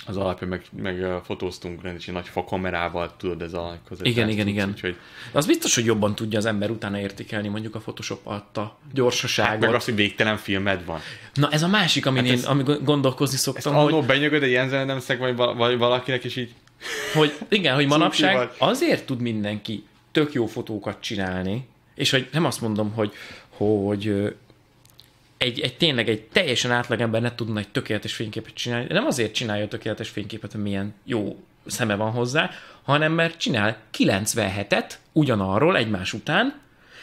az alapja, meg, meg fotóztunk rendesen nagy fakamerával, tudod, ez a között. Igen, igen, tudsz, igen. Úgyhogy... De az biztos, hogy jobban tudja az ember utána értékelni mondjuk a Photoshop adta gyorsaságot. Hát meg az, hogy végtelen filmed van. Na ez a másik, amin hát ez, én ami gondolkozni szoktam. Ezt hogy... annó benyögöd egy ilyen nem szeg, vagy, vagy valakinek, is így... Hogy igen, hogy manapság azért tud mindenki tök jó fotókat csinálni, és hogy nem azt mondom, hogy, hogy egy, egy tényleg egy teljesen átlagember ne tudna egy tökéletes fényképet csinálni. Nem azért csinálja a tökéletes fényképet, hogy milyen jó szeme van hozzá, hanem mert csinál 97-et ugyanarról egymás után,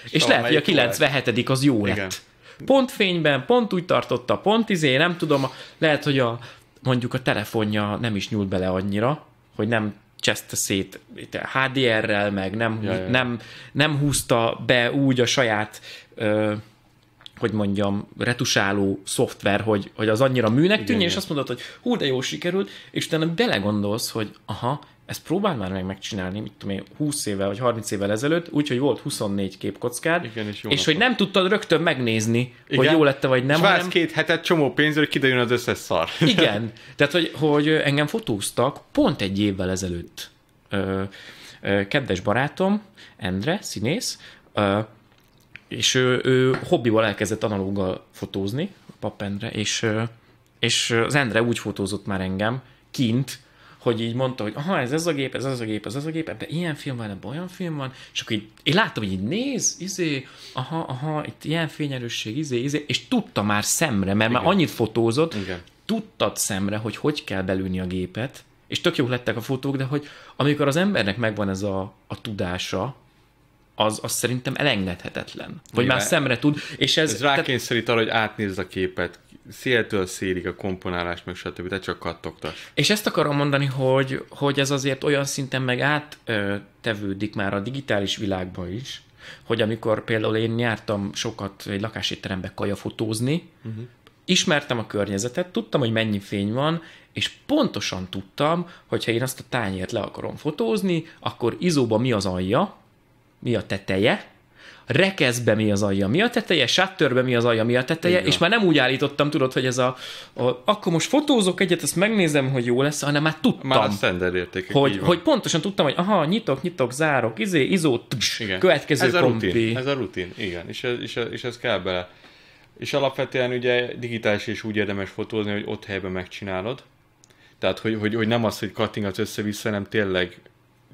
és, és lehet, hogy a 97 az jó lett. Pont fényben, pont úgy tartotta, pont izé, nem tudom, lehet, hogy a, mondjuk a telefonja nem is nyúl bele annyira, hogy nem cseszte szét HDR-rel, meg nem, ja. nem, nem húzta be úgy a saját ö, hogy mondjam, retusáló szoftver, hogy, hogy az annyira műnek tűnjön, és azt mondod, hogy hú, de jó sikerült, és utána belegondolsz, hogy aha, ezt próbál már meg megcsinálni, mit tudom én, 20 évvel vagy 30 évvel ezelőtt, úgyhogy volt 24 képkockád, Igen, és, és hogy nem tudtad rögtön megnézni, Igen. hogy jó lett vagy nem. vársz hanem... két hetet, csomó pénz, hogy kiderül az összes szar. Igen, tehát hogy, hogy engem fotóztak pont egy évvel ezelőtt. Ö, ö, kedves barátom, Endre, színész, ö, és ő, ő hobbival elkezdett analóggal fotózni, papendre, és, és az Endre úgy fotózott már engem, kint, hogy így mondta, hogy aha, ez ez a gép, ez az a gép, ez az a gép, ebben ilyen film van, ebben olyan film van, és akkor így, én láttam, hogy így néz, izé, aha, aha, itt ilyen fényerősség, izé, izé, és tudta már szemre, mert Igen. már annyit fotózott, Igen. tudtad szemre, hogy hogy kell belülni a gépet, és tök jók lettek a fotók, de hogy amikor az embernek megvan ez a, a tudása, az, az szerintem elengedhetetlen. Vagy Igen. már szemre tud, és ez... Ez rákényszerít arra, hogy átnézz a képet, széltől szélig a komponálás, meg stb. De csak kattogtas. És ezt akarom mondani, hogy, hogy ez azért olyan szinten meg áttevődik már a digitális világba is, hogy amikor például én jártam sokat egy lakásétterembe kajafotózni, uh-huh. ismertem a környezetet, tudtam, hogy mennyi fény van, és pontosan tudtam, hogy ha én azt a tányért le akarom fotózni, akkor izóba mi az alja, mi a teteje, rekeszbe mi az alja, mi a teteje, sátörbe mi az alja, mi a teteje, Igen. és már nem úgy állítottam, tudod, hogy ez a, a, akkor most fotózok egyet, ezt megnézem, hogy jó lesz, hanem már tudtam. Már a standard értékek, hogy, hogy pontosan tudtam, hogy aha, nyitok, nyitok, zárok, izé, izó, tss, Igen. következő ez a kompi. rutin, Ez a rutin, igen, és ez, és, ez, és ez kell bele. És alapvetően ugye digitális is úgy érdemes fotózni, hogy ott helyben megcsinálod. Tehát, hogy, hogy, hogy nem az, hogy kattingat össze-vissza, hanem tényleg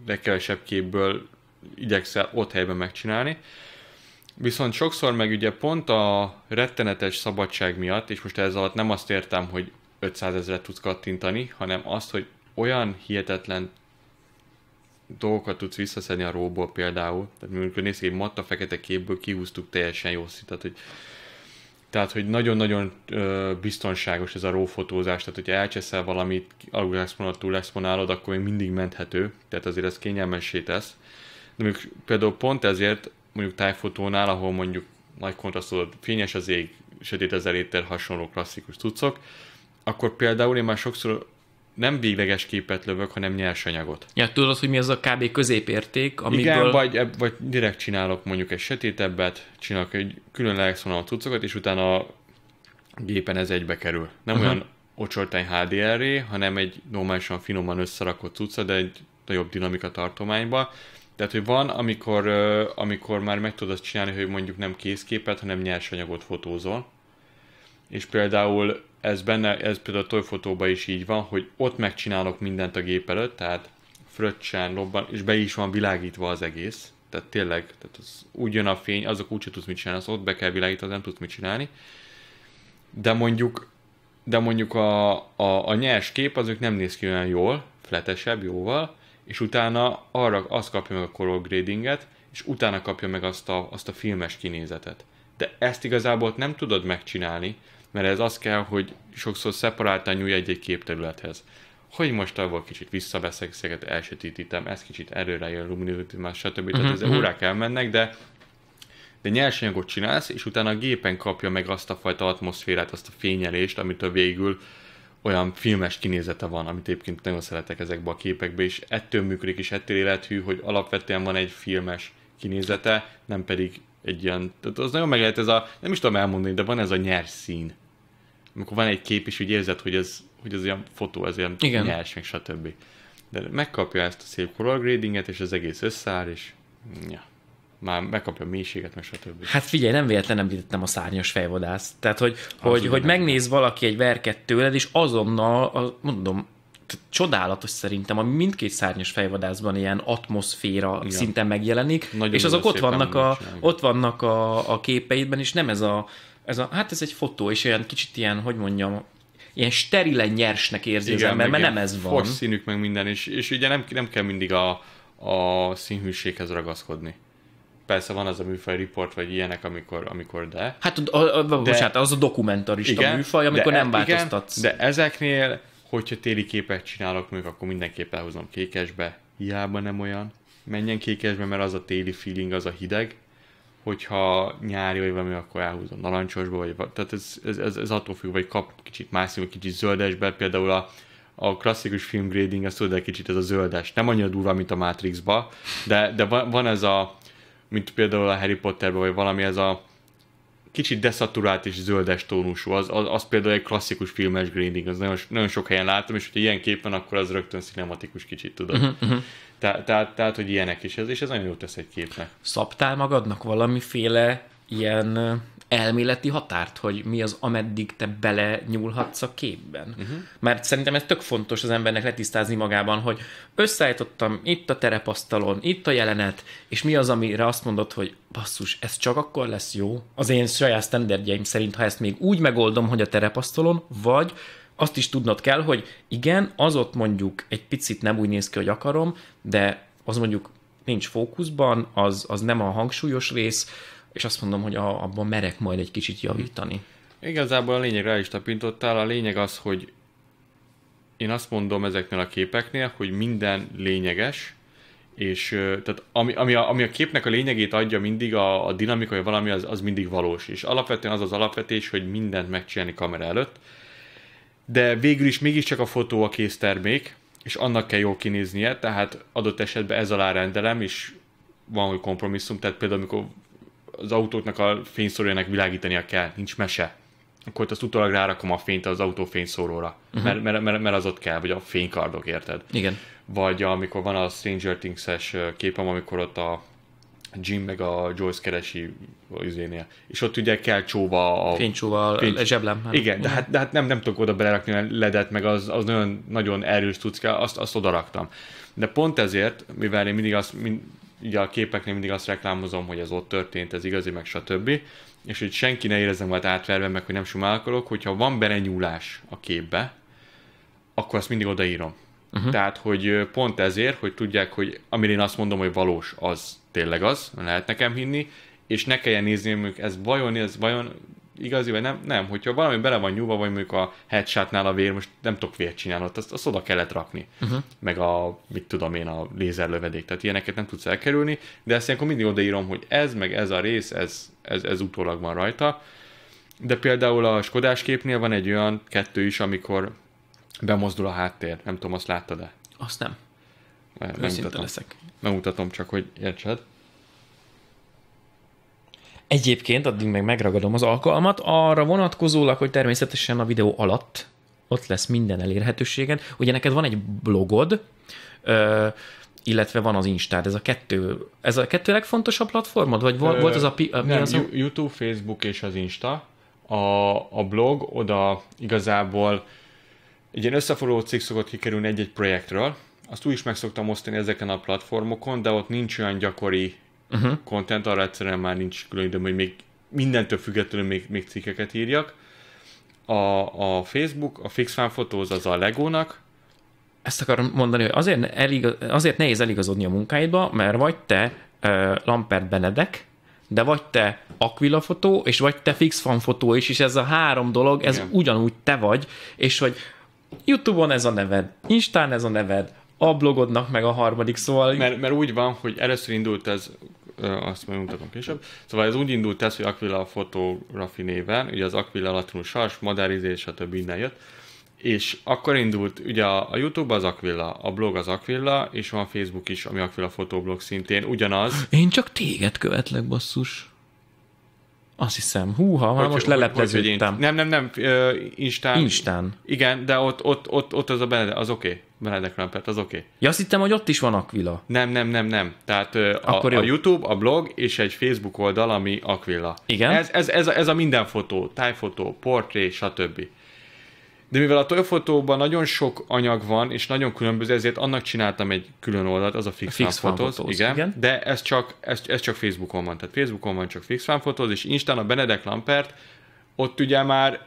legkevesebb képből igyekszel ott helyben megcsinálni. Viszont sokszor meg ugye pont a rettenetes szabadság miatt, és most ez alatt nem azt értem, hogy 500 ezeret tudsz kattintani, hanem azt, hogy olyan hihetetlen dolgokat tudsz visszaszedni a róból például. Tehát amikor nézzük egy matta fekete képből, kihúztuk teljesen jó szintet, hogy tehát, hogy nagyon-nagyon ö, biztonságos ez a rófotózás, tehát hogyha elcseszel valamit, alul exponálod, túl exponálod, akkor még mindig menthető, tehát azért ez kényelmessé tesz de mondjuk például pont ezért mondjuk tájfotónál, ahol mondjuk nagy kontrasztod, fényes az ég, sötét az eléter, hasonló klasszikus cuccok, akkor például én már sokszor nem végleges képet lövök, hanem nyersanyagot. Ja, tudod, hogy mi az a kb. középérték, amiből... Igen, vagy, vagy direkt csinálok mondjuk egy sötétebbet, csinálok egy különleges a cuccokat, és utána a gépen ez egybe kerül. Nem uh-huh. olyan ocsoltány HDR-ré, hanem egy normálisan finoman összerakott cucca, de egy nagyobb dinamika tartományba, tehát, hogy van, amikor, amikor már meg tudod azt csinálni, hogy mondjuk nem készképet, hanem nyersanyagot fotózol. És például ez benne, ez például a tojfotóban is így van, hogy ott megcsinálok mindent a gép előtt, tehát fröccsen, lobban, és be is van világítva az egész. Tehát tényleg, tehát az, úgy jön a fény, azok sem tudsz mit csinálni, az ott be kell világítani, nem tudsz mit csinálni. De mondjuk, de mondjuk a, a, a nyers kép azok nem néz ki olyan jól, fletesebb jóval, és utána arra azt kapja meg a color gradinget, és utána kapja meg azt a, azt a filmes kinézetet. De ezt igazából nem tudod megcsinálni, mert ez az kell, hogy sokszor szeparáltan nyúj egy-egy képterülethez. Hogy most abból kicsit visszaveszek, szeget elsötítítem, ez kicsit erőre jön, luminizmus, stb. Tehát mhm, ez mhm. órák elmennek, de de nyersanyagot csinálsz, és utána a gépen kapja meg azt a fajta atmoszférát, azt a fényelést, amit a végül olyan filmes kinézete van, amit egyébként nagyon szeretek ezekbe a képekbe, és ettől működik, és ettől élethű, hogy alapvetően van egy filmes kinézete, nem pedig egy ilyen, tehát az nagyon meg lehet ez a, nem is tudom elmondani, de van ez a nyers szín. Amikor van egy kép, és úgy érzed, hogy ez, hogy ez ilyen fotó, ez ilyen Igen. nyers, meg stb. De megkapja ezt a szép color gradinget, és az egész összeáll, és ja már megkapja a mélységet, meg stb. Hát figyelj, nem véletlen említettem a szárnyas fejvadász. Tehát, hogy, az hogy, hogy megnéz valaki egy verket tőled, és azonnal, a, mondom, csodálatos szerintem, ami mindkét szárnyas fejvadászban ilyen atmoszféra Igen. szinten megjelenik, Nagyon és azok ott vannak, a, ott vannak a, a képeidben, és nem ez a, ez a, hát ez egy fotó, és olyan kicsit ilyen, hogy mondjam, ilyen sterilen nyersnek érzi Igen, az ember, mert nem ez van. Fos színük meg minden, és, és ugye nem, nem kell mindig a, a színhűséghez ragaszkodni persze van az a műfaj report, vagy ilyenek, amikor, amikor de. Hát, a, a, de, bocsánat, az a dokumentarista igen, műfaj, amikor de, e- nem változtatsz. Igen, de ezeknél, hogyha téli képet csinálok, mondjuk akkor mindenképp elhozom kékesbe, hiába nem olyan. Menjen kékesbe, mert az a téli feeling, az a hideg. Hogyha nyári vagy valami, akkor elhúzom narancsosba, vagy, tehát ez, ez, ez, ez attól függ, vagy kap kicsit vagy kicsit zöldesbe, például a, a klasszikus filmgrading, az tudod, egy kicsit ez a zöldes. Nem annyira durva, mint a Matrixba, de, de van, van ez a mint például a Harry Potterben, vagy valami ez a kicsit deszaturált és zöldes tónusú, az, az, az például egy klasszikus filmes grading, az nagyon, nagyon sok helyen látom, és hogyha ilyen kép van, akkor az rögtön szinematikus kicsit, tudod. Uh-huh, mhm, mhm. Te, tehát, tehát, hogy ilyenek is ez, és ez nagyon jó tesz egy képnek. Szaptál magadnak valamiféle ilyen elméleti határt, hogy mi az, ameddig te bele nyúlhatsz a képben. Uh-huh. Mert szerintem ez tök fontos az embernek letisztázni magában, hogy összeállítottam itt a terepasztalon, itt a jelenet, és mi az, amire azt mondod, hogy basszus, ez csak akkor lesz jó, az én saját standardjaim szerint, ha ezt még úgy megoldom, hogy a terepasztalon, vagy azt is tudnod kell, hogy igen, az ott mondjuk egy picit nem úgy néz ki, hogy akarom, de az mondjuk nincs fókuszban, az, az nem a hangsúlyos rész, és azt mondom, hogy a, abban merek majd egy kicsit javítani. Igazából a lényegre is tapintottál, a lényeg az, hogy én azt mondom ezeknél a képeknél, hogy minden lényeges, és tehát ami, ami, a, ami a képnek a lényegét adja mindig, a, a dinamika, vagy valami, az, az mindig valós. És alapvetően az az alapvetés, hogy mindent megcsinálni kamera előtt, de végül is mégiscsak a fotó a kész termék, és annak kell jól kinéznie, tehát adott esetben ez alá rendelem, és van, hogy kompromisszum, tehát például amikor az autóknak a fényszórójának világítania kell, nincs mese. Akkor azt utólag rárakom a fényt az autó fényszóróra, uh-huh. mert, mert, mert, mert az ott kell, vagy a fénykardok, érted? Igen. Vagy amikor van a Stranger Things-es képem, amikor ott a Jim meg a Joyce keresi az izénél. És ott ugye kell csóva a... Fénycsóva a fény... zseblem. Hát. Igen, de mhm. hát, de hát nem, nem tudok oda belerakni a ledet, meg az, az nagyon, nagyon erős tudsz kell, azt, azt odaraktam. De pont ezért, mivel én mindig azt, mind, ugye a képeknél mindig azt reklámozom, hogy ez ott történt, ez igazi, meg stb. És hogy senki ne érezze majd átverve, meg hogy nem sumálkolok, hogyha van berenyúlás a képbe, akkor azt mindig odaírom. Uh-huh. Tehát, hogy pont ezért, hogy tudják, hogy amire én azt mondom, hogy valós, az tényleg az, lehet nekem hinni, és ne kelljen nézni, hogy ez vajon, ez vajon igazi, vagy nem, nem, hogyha valami bele van nyúlva, vagy mondjuk a headshotnál a vér, most nem tudok vért csinálni, azt, azt oda kellett rakni, uh-huh. meg a, mit tudom én, a lézerlövedék, tehát ilyeneket nem tudsz elkerülni, de ezt ilyenkor mindig odaírom, hogy ez, meg ez a rész, ez, ez, ez utólag van rajta, de például a Skodás képnél van egy olyan kettő is, amikor bemozdul a háttér, nem tudom, azt láttad-e? Azt nem. Mert Őszinte leszek. Megmutatom csak, hogy értsed. Egyébként addig meg megragadom az alkalmat, arra vonatkozólag, hogy természetesen a videó alatt ott lesz minden elérhetőséged. Ugye neked van egy blogod, ö, illetve van az Instád, ez a kettő, ez a kettő legfontosabb platformod, vagy Ö, volt az a... a nem, az a... YouTube, Facebook és az Insta. A, a blog oda igazából egy ilyen összeforuló cikk szokott kikerülni egy-egy projektről, azt úgy is meg szoktam osztani ezeken a platformokon, de ott nincs olyan gyakori uh-huh. content, arra egyszerűen már nincs külön időm, hogy még mindentől függetlenül még, még cikkeket írjak. A, a Facebook, a Fixfán fotóz az a Legónak. Ezt akarom mondani, hogy azért, eligaz, azért nehéz eligazodni a munkáidba, mert vagy te uh, Lampert Benedek, de vagy te Aquila fotó, és vagy te fix fan fotó is, és ez a három dolog, ez Igen. ugyanúgy te vagy, és hogy Youtube-on ez a neved, Instán ez a neved, a blogodnak meg a harmadik, szóval... Mert, mert úgy van, hogy először indult ez azt majd mutatom később. Szóval ez úgy indult ez, hogy Aquila a fotografi néven, ugye az Aquila latinul sars, madárizés, stb. innen jött, és akkor indult, ugye a, YouTube az Aquila, a blog az Aquila, és van Facebook is, ami Aquila fotoblog szintén, ugyanaz. Én csak téged követlek, basszus. Azt hiszem, húha, már hogy, most lelepleződtem. Nem, nem, nem, uh, Instán. Instán. Igen, de ott, ott, ott, ott az a Benedek, az oké. Okay. Benedek Rampert, az oké. Okay. Ja, azt hittem, hogy ott is van Aquila. Nem, nem, nem, nem. Tehát uh, Akkor a, a, YouTube, a blog és egy Facebook oldal, ami Aquila. Igen. Ez, ez, ez, ez a minden fotó, tájfotó, portré, stb. De mivel a tojfotóban nagyon sok anyag van, és nagyon különböző, ezért annak csináltam egy külön oldalt, az a Fix, a fix Fotóz, igen, igen, de ez csak, ez, ez csak Facebookon van, tehát Facebookon van csak Fix Fotóz, és Instán a Benedek Lampert, ott ugye már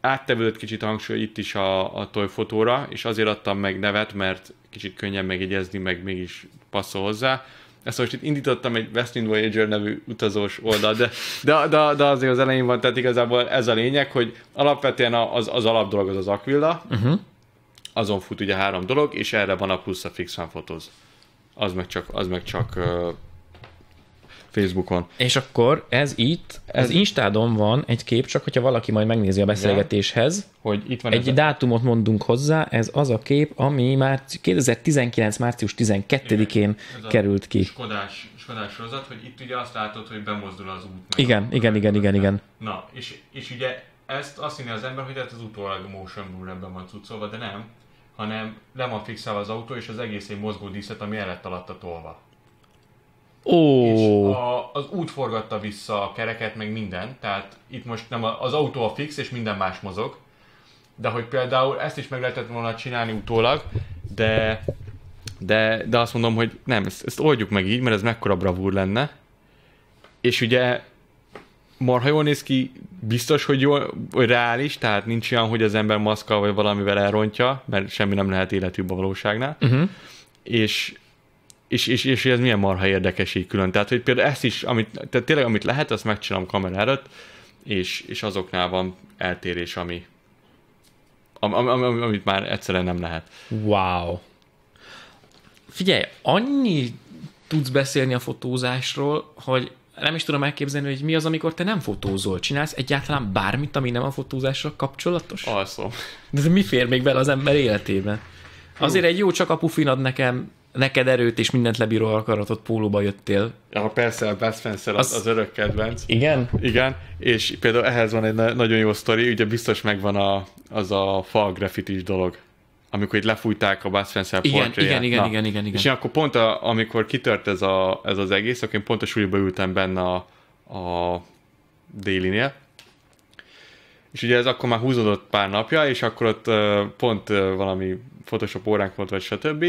áttevődött kicsit hangsúly itt is a, a tojfotóra, és azért adtam meg nevet, mert kicsit könnyebb megjegyezni, meg mégis passzol hozzá ezt most itt indítottam egy Westwind Voyager nevű utazós oldal, de, de, de, de azért az elején van, tehát igazából ez a lényeg, hogy alapvetően az, az alap dolog az az Aquila, uh-huh. azon fut ugye három dolog, és erre van a plusz a Fix Fotóz. Az meg csak, az meg csak uh, Facebookon. És akkor ez itt, ez ez Instádon van egy kép, csak hogyha valaki majd megnézi a beszélgetéshez, igen, hogy itt van egy ezen. dátumot mondunk hozzá, ez az a kép, ami már 2019. március 12-én került ki. Skodás, Skodás sorozat, hogy itt ugye azt látod, hogy bemozdul az út. Igen, a, igen, igen, igen, igen. Na, és, és ugye ezt azt hinné az ember, hogy ez hát az utólag motion blur ebben van cuccolva, de nem, hanem le van fixálva az autó, és az egész egy mozgó díszlet, ami el lett alatta tolva. Oh. És a, az út forgatta vissza a kereket, meg minden, tehát itt most nem a, az autó a fix, és minden más mozog. De hogy például ezt is meg lehetett volna csinálni utólag, de, de, de azt mondom, hogy nem, ezt, ezt oldjuk meg így, mert ez mekkora bravúr lenne. És ugye marha jól néz ki, biztos, hogy, jól, hogy reális, tehát nincs olyan, hogy az ember maszkal vagy valamivel elrontja, mert semmi nem lehet életű a valóságnál. Uh-huh. És és, és, és ez milyen marha érdekes így külön. Tehát, hogy például ezt is, amit, tehát tényleg amit lehet, azt megcsinálom kamerárat, és, és azoknál van eltérés, ami, ami, ami, amit már egyszerűen nem lehet. Wow. Figyelj, annyi tudsz beszélni a fotózásról, hogy nem is tudom elképzelni, hogy mi az, amikor te nem fotózol. Csinálsz egyáltalán bármit, ami nem a fotózásra kapcsolatos? Alszom. De mi fér még bele az ember életében? Azért egy jó csak a pufinad nekem neked erőt és mindent lebíró akaratot pólóba jöttél. Ja, persze, a Best az, az, az örök kedvenc. Igen? Igen, és például ehhez van egy na- nagyon jó sztori, ugye biztos megvan a, az a fa graffitis dolog amikor itt lefújták a Bud igen, portréját. Igen, igen, Na, igen, igen, igen. És én akkor pont, a, amikor kitört ez, a, ez az egész, akkor én pont a súlyba ültem benne a, a délinél, és ugye ez akkor már húzódott pár napja, és akkor ott uh, pont uh, valami Photoshop óránk volt, vagy stb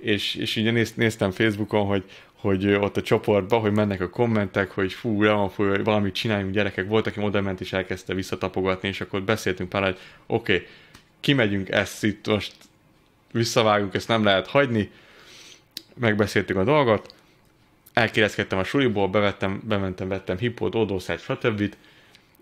és, és ugye néz, néztem Facebookon, hogy, hogy ott a csoportban, hogy mennek a kommentek, hogy fú, le van fú, valamit csináljunk gyerekek. Volt, aki oda ment és elkezdte visszatapogatni, és akkor beszéltünk pár, hogy oké, okay, kimegyünk ezt itt most, visszavágunk, ezt nem lehet hagyni. Megbeszéltük a dolgot, elkérezkedtem a suliból, bevettem, bementem, vettem hippót, odószát, stb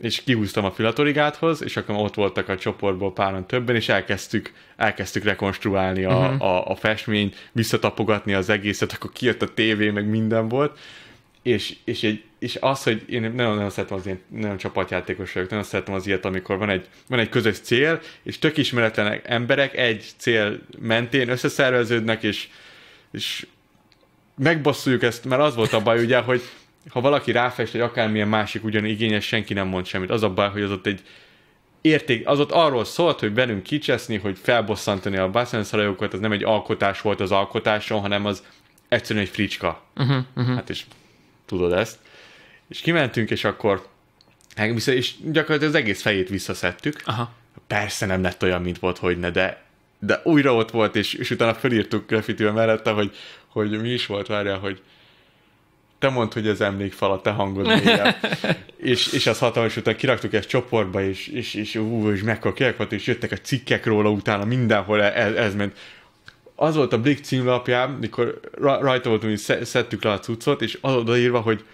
és kihúztam a filatorigáthoz, és akkor ott voltak a csoportból páran többen, és elkezdtük, elkezdtük rekonstruálni a, uh-huh. a, a festményt, visszatapogatni az egészet, akkor kijött a tévé, meg minden volt, és, és, egy, és az, hogy én nagyon-nagyon szeretem az ilyen, nagyon csapatjátékos vagyok, nagyon szeretem az ilyet, amikor van egy, van egy közös cél, és tök ismeretlen emberek egy cél mentén összeszerveződnek, és, és megbosszuljuk ezt, mert az volt a baj ugye, hogy ha valaki ráfest egy akármilyen másik ugyan igényes, senki nem mond semmit. Az a baj, hogy az ott egy érték, az ott arról szólt, hogy bennünk kicseszni, hogy felbosszantani a bászánszalajokat, az nem egy alkotás volt az alkotáson, hanem az egyszerűen egy fricska. Uh-huh, uh-huh. Hát és tudod ezt. És kimentünk, és akkor és gyakorlatilag az egész fejét visszaszedtük. Aha. Persze nem lett olyan, mint volt, hogy ne, de, de újra ott volt, és, és utána felírtuk graffitivel mellette, hogy, hogy mi is volt, várja, hogy te mondd, hogy ez emlékfal a te hangod és, és az hatalmas, után kiraktuk ezt csoportba, és, és, és ú, és mekkora kirakott, és jöttek a cikkek róla utána, mindenhol ez, e, ez ment. Az volt a Blick címlapján, mikor rajta voltunk, hogy szedtük le a cuccot, és az írva hogy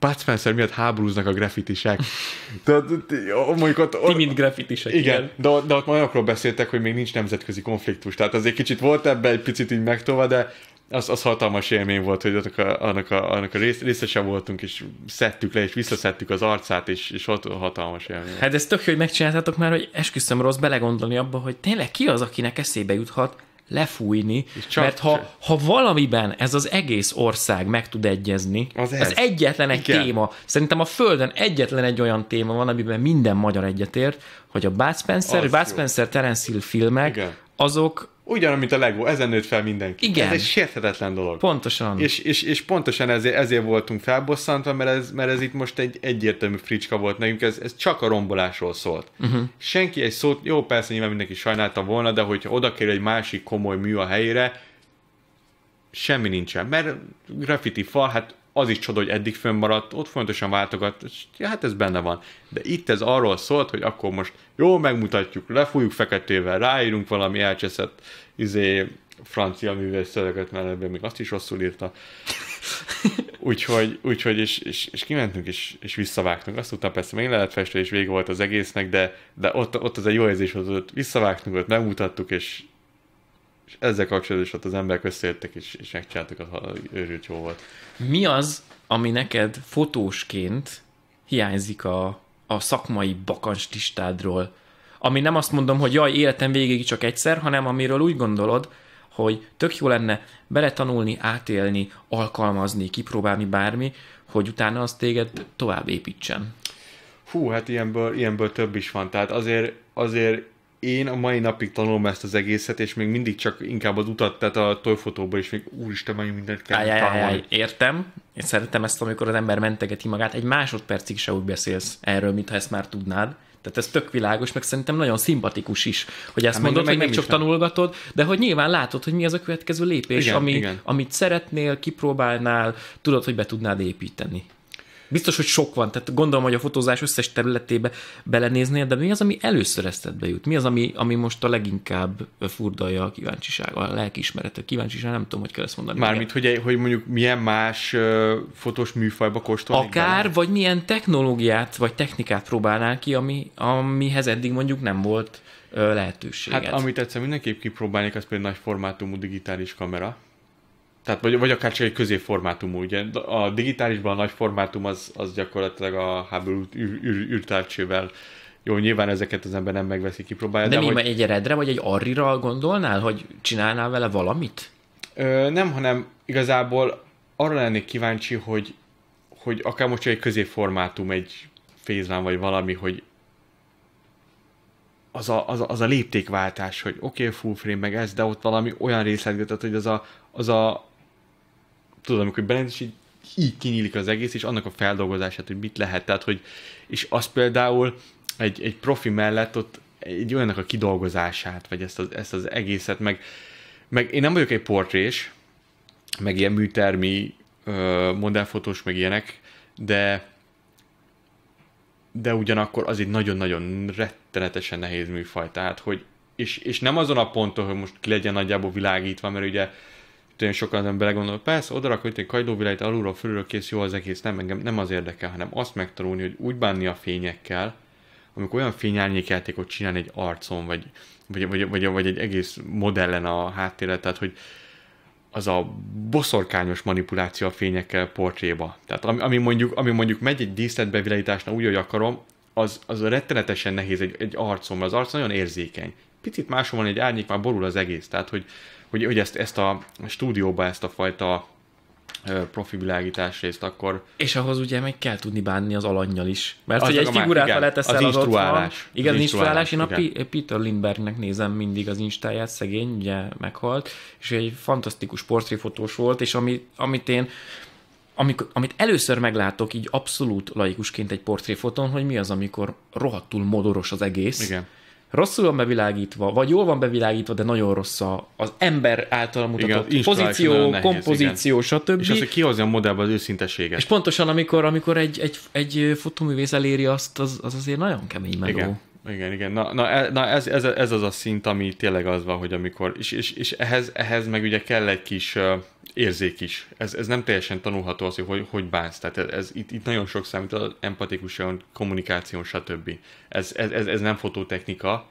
Bud Spencer miatt háborúznak a graffitisek. De, de, de, mondjuk ott, Ti, mint graffitisek. Igen, igen. De, de ott akkor beszéltek, hogy még nincs nemzetközi konfliktus. Tehát azért kicsit volt ebben egy picit így megtolva, de az, az hatalmas élmény volt, hogy annak a, annak a, annak a rész, részesen voltunk, és szedtük le, és visszaszedtük az arcát, és, és hat, hatalmas élmény. Hát ez tök jó, hogy megcsináltátok már, hogy esküszöm rossz belegondolni abba, hogy tényleg ki az, akinek eszébe juthat lefújni, és csak, mert ha, csak. ha valamiben ez az egész ország meg tud egyezni, az, ez. az egyetlen egy Igen. téma, szerintem a Földön egyetlen egy olyan téma van, amiben minden magyar egyetért, hogy a Bud Spencer, Bud Spencer, Terence Hill filmek, Igen. azok ugyan, mint a Lego, ezen nőtt fel mindenki. Igen. Ez egy sérthetetlen dolog. Pontosan. És, és, és pontosan ezért, ezért voltunk felbosszantva, mert ez, mert ez itt most egy egyértelmű fricska volt nekünk, ez, ez csak a rombolásról szólt. Uh-huh. Senki egy szót, jó persze nyilván mindenki sajnálta volna, de hogyha oda kerül egy másik komoly mű a helyére, semmi nincsen, mert graffiti fal, hát az is csoda, hogy eddig fönnmaradt, ott fontosan váltogat, és, ja, hát ez benne van. De itt ez arról szólt, hogy akkor most jó, megmutatjuk, lefújjuk feketével, ráírunk valami elcseszett izé, francia művész szöveget, mert ebben még azt is rosszul írta. úgyhogy, úgyhogy és, és, és kimentünk, és, és visszavágtunk. Azt utána persze még lehet festő, és vége volt az egésznek, de, de ott, ott az egy jó érzés volt, ott visszavágtunk, ott megmutattuk, és, és ezzel kapcsolatban is ott az emberek összejöttek, és, és megcsináltuk az őrült jó volt. Mi az, ami neked fotósként hiányzik a, a szakmai bakancslistádról? Ami nem azt mondom, hogy jaj, életem végéig csak egyszer, hanem amiről úgy gondolod, hogy tök jó lenne beletanulni, átélni, alkalmazni, kipróbálni bármi, hogy utána az téged tovább építsen. Hú, hát ilyenből, ilyenből több is van. Tehát azért, azért én a mai napig tanulom ezt az egészet, és még mindig csak inkább az utat, tehát a tollfotóba is még úristen, mennyi mindent kell ajaj, tanulni. Ajaj, értem, én szeretem ezt, amikor az ember mentegeti magát, egy másodpercig se úgy beszélsz erről, mintha ezt már tudnád. Tehát ez tök világos, meg szerintem nagyon szimpatikus is, hogy ezt Há, mondod, meg, hogy még csak nem. tanulgatod, de hogy nyilván látod, hogy mi az a következő lépés, igen, ami, igen. amit szeretnél, kipróbálnál, tudod, hogy be tudnád építeni. Biztos, hogy sok van, tehát gondolom, hogy a fotózás összes területébe belenéznél, de mi az, ami először eszedbe jut? Mi az, ami, ami most a leginkább furdalja a kíváncsiság, a lelkiismeret, a kíváncsiság, nem tudom, hogy kell ezt mondani. Mármint, hogy, hogy mondjuk milyen más uh, fotós műfajba kóstolni. Akár, bele? vagy milyen technológiát, vagy technikát próbálnál ki, ami, amihez eddig mondjuk nem volt uh, Hát amit egyszer mindenképp kipróbálnék, az például nagy formátumú digitális kamera tehát vagy, vagy akár csak egy középformátumú, ugye a digitálisban a nagy formátum az, az gyakorlatilag a háború űr, űrtárcsével jó, nyilván ezeket az ember nem megveszi, kipróbálja. De, de mi hogy... egy eredre, vagy egy arrira gondolnál, hogy csinálnál vele valamit? Ö, nem, hanem igazából arra lennék kíváncsi, hogy, hogy akár most egy középformátum, egy fézlán vagy valami, hogy az a, az a, az a léptékváltás, hogy oké, okay, full frame meg ez, de ott valami olyan részletgetett, hogy az a, az a tudod, amikor benned is így, így kinyílik az egész, és annak a feldolgozását, hogy mit lehet. Tehát, hogy, és az például egy, egy profi mellett ott egy olyannak a kidolgozását, vagy ezt az, ezt az egészet, meg, meg én nem vagyok egy portrés, meg ilyen műtermi, modellfotós, meg ilyenek, de de ugyanakkor az egy nagyon-nagyon rettenetesen nehéz műfaj, tehát hogy és, és nem azon a ponton, hogy most ki legyen nagyjából világítva, mert ugye Tényleg sokan nem belegondolok, persze, oda, rakod egy kajdóvilájt alulról, fölülről kész, jó az egész, nem, engem nem az érdekel, hanem azt megtanulni, hogy úgy bánni a fényekkel, amikor olyan fényárnyékjátékot csinál egy arcon, vagy, vagy, vagy, vagy, vagy egy egész modellen a háttérre, tehát hogy az a boszorkányos manipuláció a fényekkel portréba. Tehát ami, ami, mondjuk, ami mondjuk megy egy díszletbevilágításnál úgy, hogy akarom, az, az rettenetesen nehéz egy, egy arcon, mert az arc nagyon érzékeny. Picit máshol van egy árnyék, már borul az egész. Tehát, hogy hogy, hogy ezt, ezt a stúdióba ezt a fajta profi világítás részt akkor. És ahhoz ugye meg kell tudni bánni az alanyjal is. Mert az hogy egy figurát igen, leteszel az, az instruálás. Az Igen, az, instruálás. Én a Peter Lindbergnek nézem mindig az instáját, szegény, ugye meghalt, és egy fantasztikus portréfotós volt, és ami, amit én amikor, amit először meglátok így abszolút laikusként egy portréfoton, hogy mi az, amikor rohadtul modoros az egész. Igen rosszul van bevilágítva, vagy jól van bevilágítva, de nagyon rossz az ember által mutatott igen, pozíció, nehéz, kompozíció, igen. stb. És az, hogy kihozja a modellbe az őszinteséget. És pontosan, amikor, amikor egy, egy, egy fotoművész eléri azt, az, az azért nagyon kemény meló. Igen. Igen, igen. Na, na, e- na ez, ez, ez, az a szint, ami tényleg az van, hogy amikor, és, és, és ehhez, ehhez meg ugye kell egy kis érzék is. Ez, ez nem teljesen tanulható az, hogy hogy bánsz. Tehát ez, ez itt, itt nagyon sok számít az empatikusan, kommunikáción, stb. Ez, ez, ez, ez nem fotótechnika,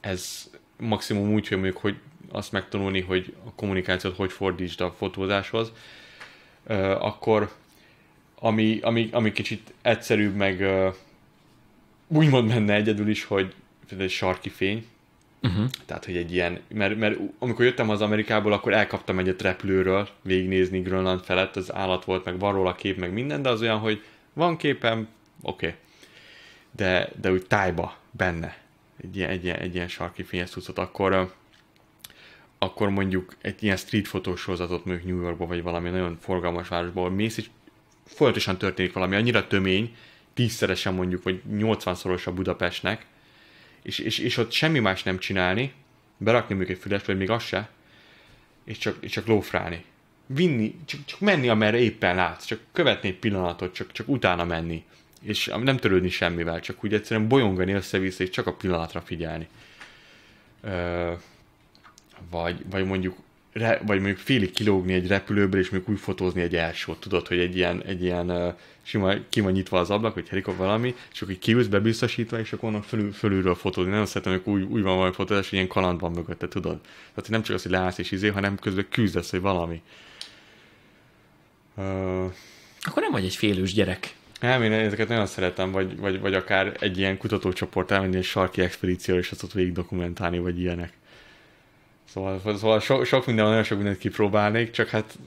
ez maximum úgy, hogy mondjuk, hogy azt megtanulni, hogy a kommunikációt hogy fordítsd a fotózáshoz, akkor ami, ami, ami kicsit egyszerűbb, meg úgymond menne egyedül is, hogy például egy sarki fény, Uh-huh. Tehát, hogy egy ilyen, mert, mert amikor jöttem az Amerikából, akkor elkaptam egyet repülőről végignézni Grönland felett, az állat volt, meg van róla kép, meg minden, de az olyan, hogy van képem, oké. Okay. De, de úgy tájba, benne, egy ilyen, egy ilyen, egy ilyen sarki fényesztuszot, akkor, akkor mondjuk egy ilyen street fotósorozatot mondjuk New Yorkba, vagy valami nagyon forgalmas városból mész, és folyamatosan történik valami, annyira tömény, tízszeresen mondjuk, vagy 80-szoros a Budapestnek, és, és, és ott semmi más nem csinálni, berakni mondjuk egy fület, vagy még azt se, és csak, és csak lófrálni. Vinni, csak, csak menni, amerre éppen látsz, csak követni egy pillanatot, csak, csak utána menni. És nem törődni semmivel, csak úgy egyszerűen bolyongani össze-vissza, és csak a pillanatra figyelni. Ö, vagy, vagy mondjuk re, vagy mondjuk félig kilógni egy repülőből, és még úgy fotózni egy elsőt, tudod, hogy egy ilyen, egy ilyen uh, sima ki van nyitva az ablak, vagy helikop valami, és akkor így kiülsz bebiztosítva, és akkor onnan fölül, fölülről fotózni. azt szeretem, hogy úgy, úgy van valami fotózás, hogy ilyen kaland van mögötte, tudod. Tehát nem csak az, hogy leállsz és izé, hanem közben küzdesz, hogy valami. Uh... Akkor nem vagy egy félős gyerek. Nem, én ezeket nagyon szeretem, vagy, vagy, vagy akár egy ilyen kutatócsoport elmenni egy sarki expedícióra, és azt ott végig dokumentálni, vagy ilyenek. Szóval, szóval so, sok minden, nagyon sok mindent kipróbálnék, csak hát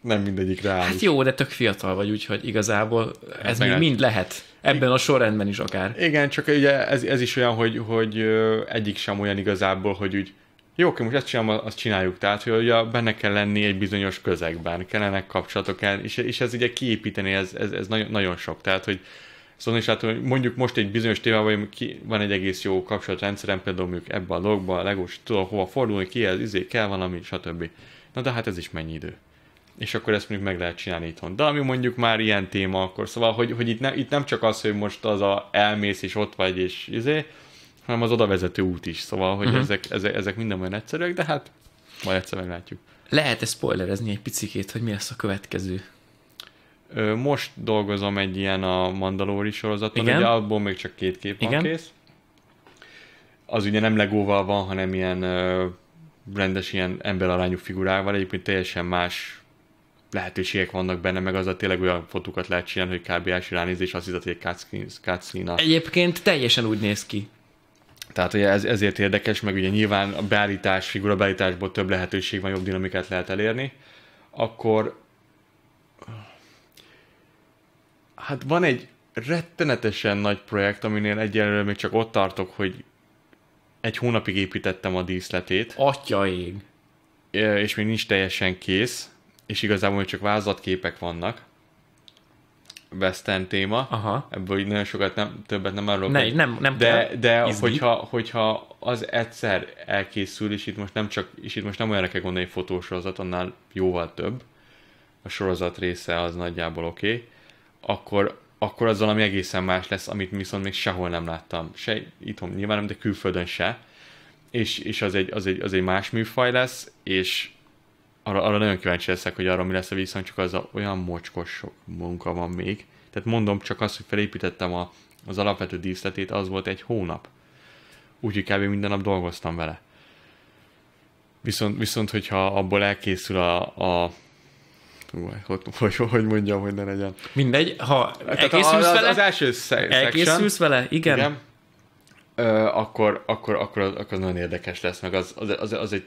nem mindegyik rá. Hát jó, de tök fiatal vagy, úgyhogy igazából hát ez hát még lehet. mind lehet. Ebben a sorrendben is akár. Igen, csak ugye ez, ez is olyan, hogy, hogy egyik sem olyan igazából, hogy úgy jó, oké, most ezt csinálom, azt csináljuk. Tehát, hogy ugye benne kell lenni egy bizonyos közegben, kellenek kapcsolatok, és, és ez ugye kiépíteni, ez, ez, ez nagyon, nagyon sok. Tehát, hogy Szóval is látom, hogy mondjuk most egy bizonyos témában van egy egész jó kapcsolatrendszerem, például mondjuk ebben a dologban, a legos, tudom hova fordulni, ki ez, izé, kell valami, stb. Na de hát ez is mennyi idő. És akkor ezt mondjuk meg lehet csinálni itthon. De ami mondjuk már ilyen téma, akkor szóval, hogy, hogy itt, ne, itt nem csak az, hogy most az a elmész és ott vagy, és izé, hanem az odavezető út is. Szóval, hogy uh-huh. ezek, ezek, ezek minden olyan egyszerűek, de hát majd egyszer meglátjuk. Lehet-e spoilerezni egy picikét, hogy mi lesz a következő most dolgozom egy ilyen a Mandalori sorozaton, Igen? ugye abból még csak két kép van kész. Az ugye nem legóval van, hanem ilyen rendes ilyen emberarányú figurával, egyébként teljesen más lehetőségek vannak benne, meg a tényleg olyan fotókat lehet csinálni, hogy kb. első ránézés azt hiszem, hogy egy cutscene Egyébként teljesen úgy néz ki. Tehát ugye ez, ezért érdekes, meg ugye nyilván a beállítás, figura beállításból több lehetőség van, jobb dinamikát lehet elérni. Akkor hát van egy rettenetesen nagy projekt, aminél egyelőre még csak ott tartok, hogy egy hónapig építettem a díszletét. Atya ég! És még nincs teljesen kész, és igazából csak vázlatképek vannak. Western téma. Aha. Ebből így nagyon sokat nem, többet nem arról. Ne, nem, nem de, kell de hogyha, hogyha, az egyszer elkészül, és itt most nem csak, és itt most nem olyan kell gondolni, hogy fotósorozat, annál jóval több. A sorozat része az nagyjából oké. Okay akkor, akkor az valami egészen más lesz, amit viszont még sehol nem láttam. Se itthon nyilván nem, de külföldön se. És, és az, egy, az, egy, az egy más műfaj lesz, és arra, arra nagyon kíváncsi leszek, hogy arra mi lesz a viszont, csak az a, olyan mocskos sok munka van még. Tehát mondom csak azt, hogy felépítettem a, az alapvető díszletét, az volt egy hónap. Úgyhogy kb. minden nap dolgoztam vele. Viszont, viszont hogyha abból elkészül a, a hogy, hogy, hogy mondjam, hogy ne legyen. Mindegy, ha hát, Tehát elkészülsz vele. Az első elkészülsz vele, igen. igen ö, akkor, akkor, akkor, az, akkor az nagyon érdekes lesz, meg az, az, az, az egy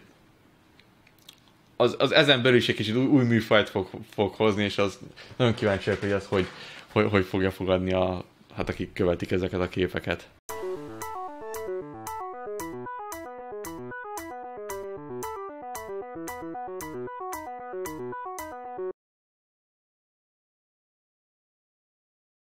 az, az ezen belül is egy kicsit új, új műfajt fog, fog hozni, és az nagyon kíváncsi vagyok, hogy az hogy, hogy, hogy fogja fogadni a, hát akik követik ezeket a képeket.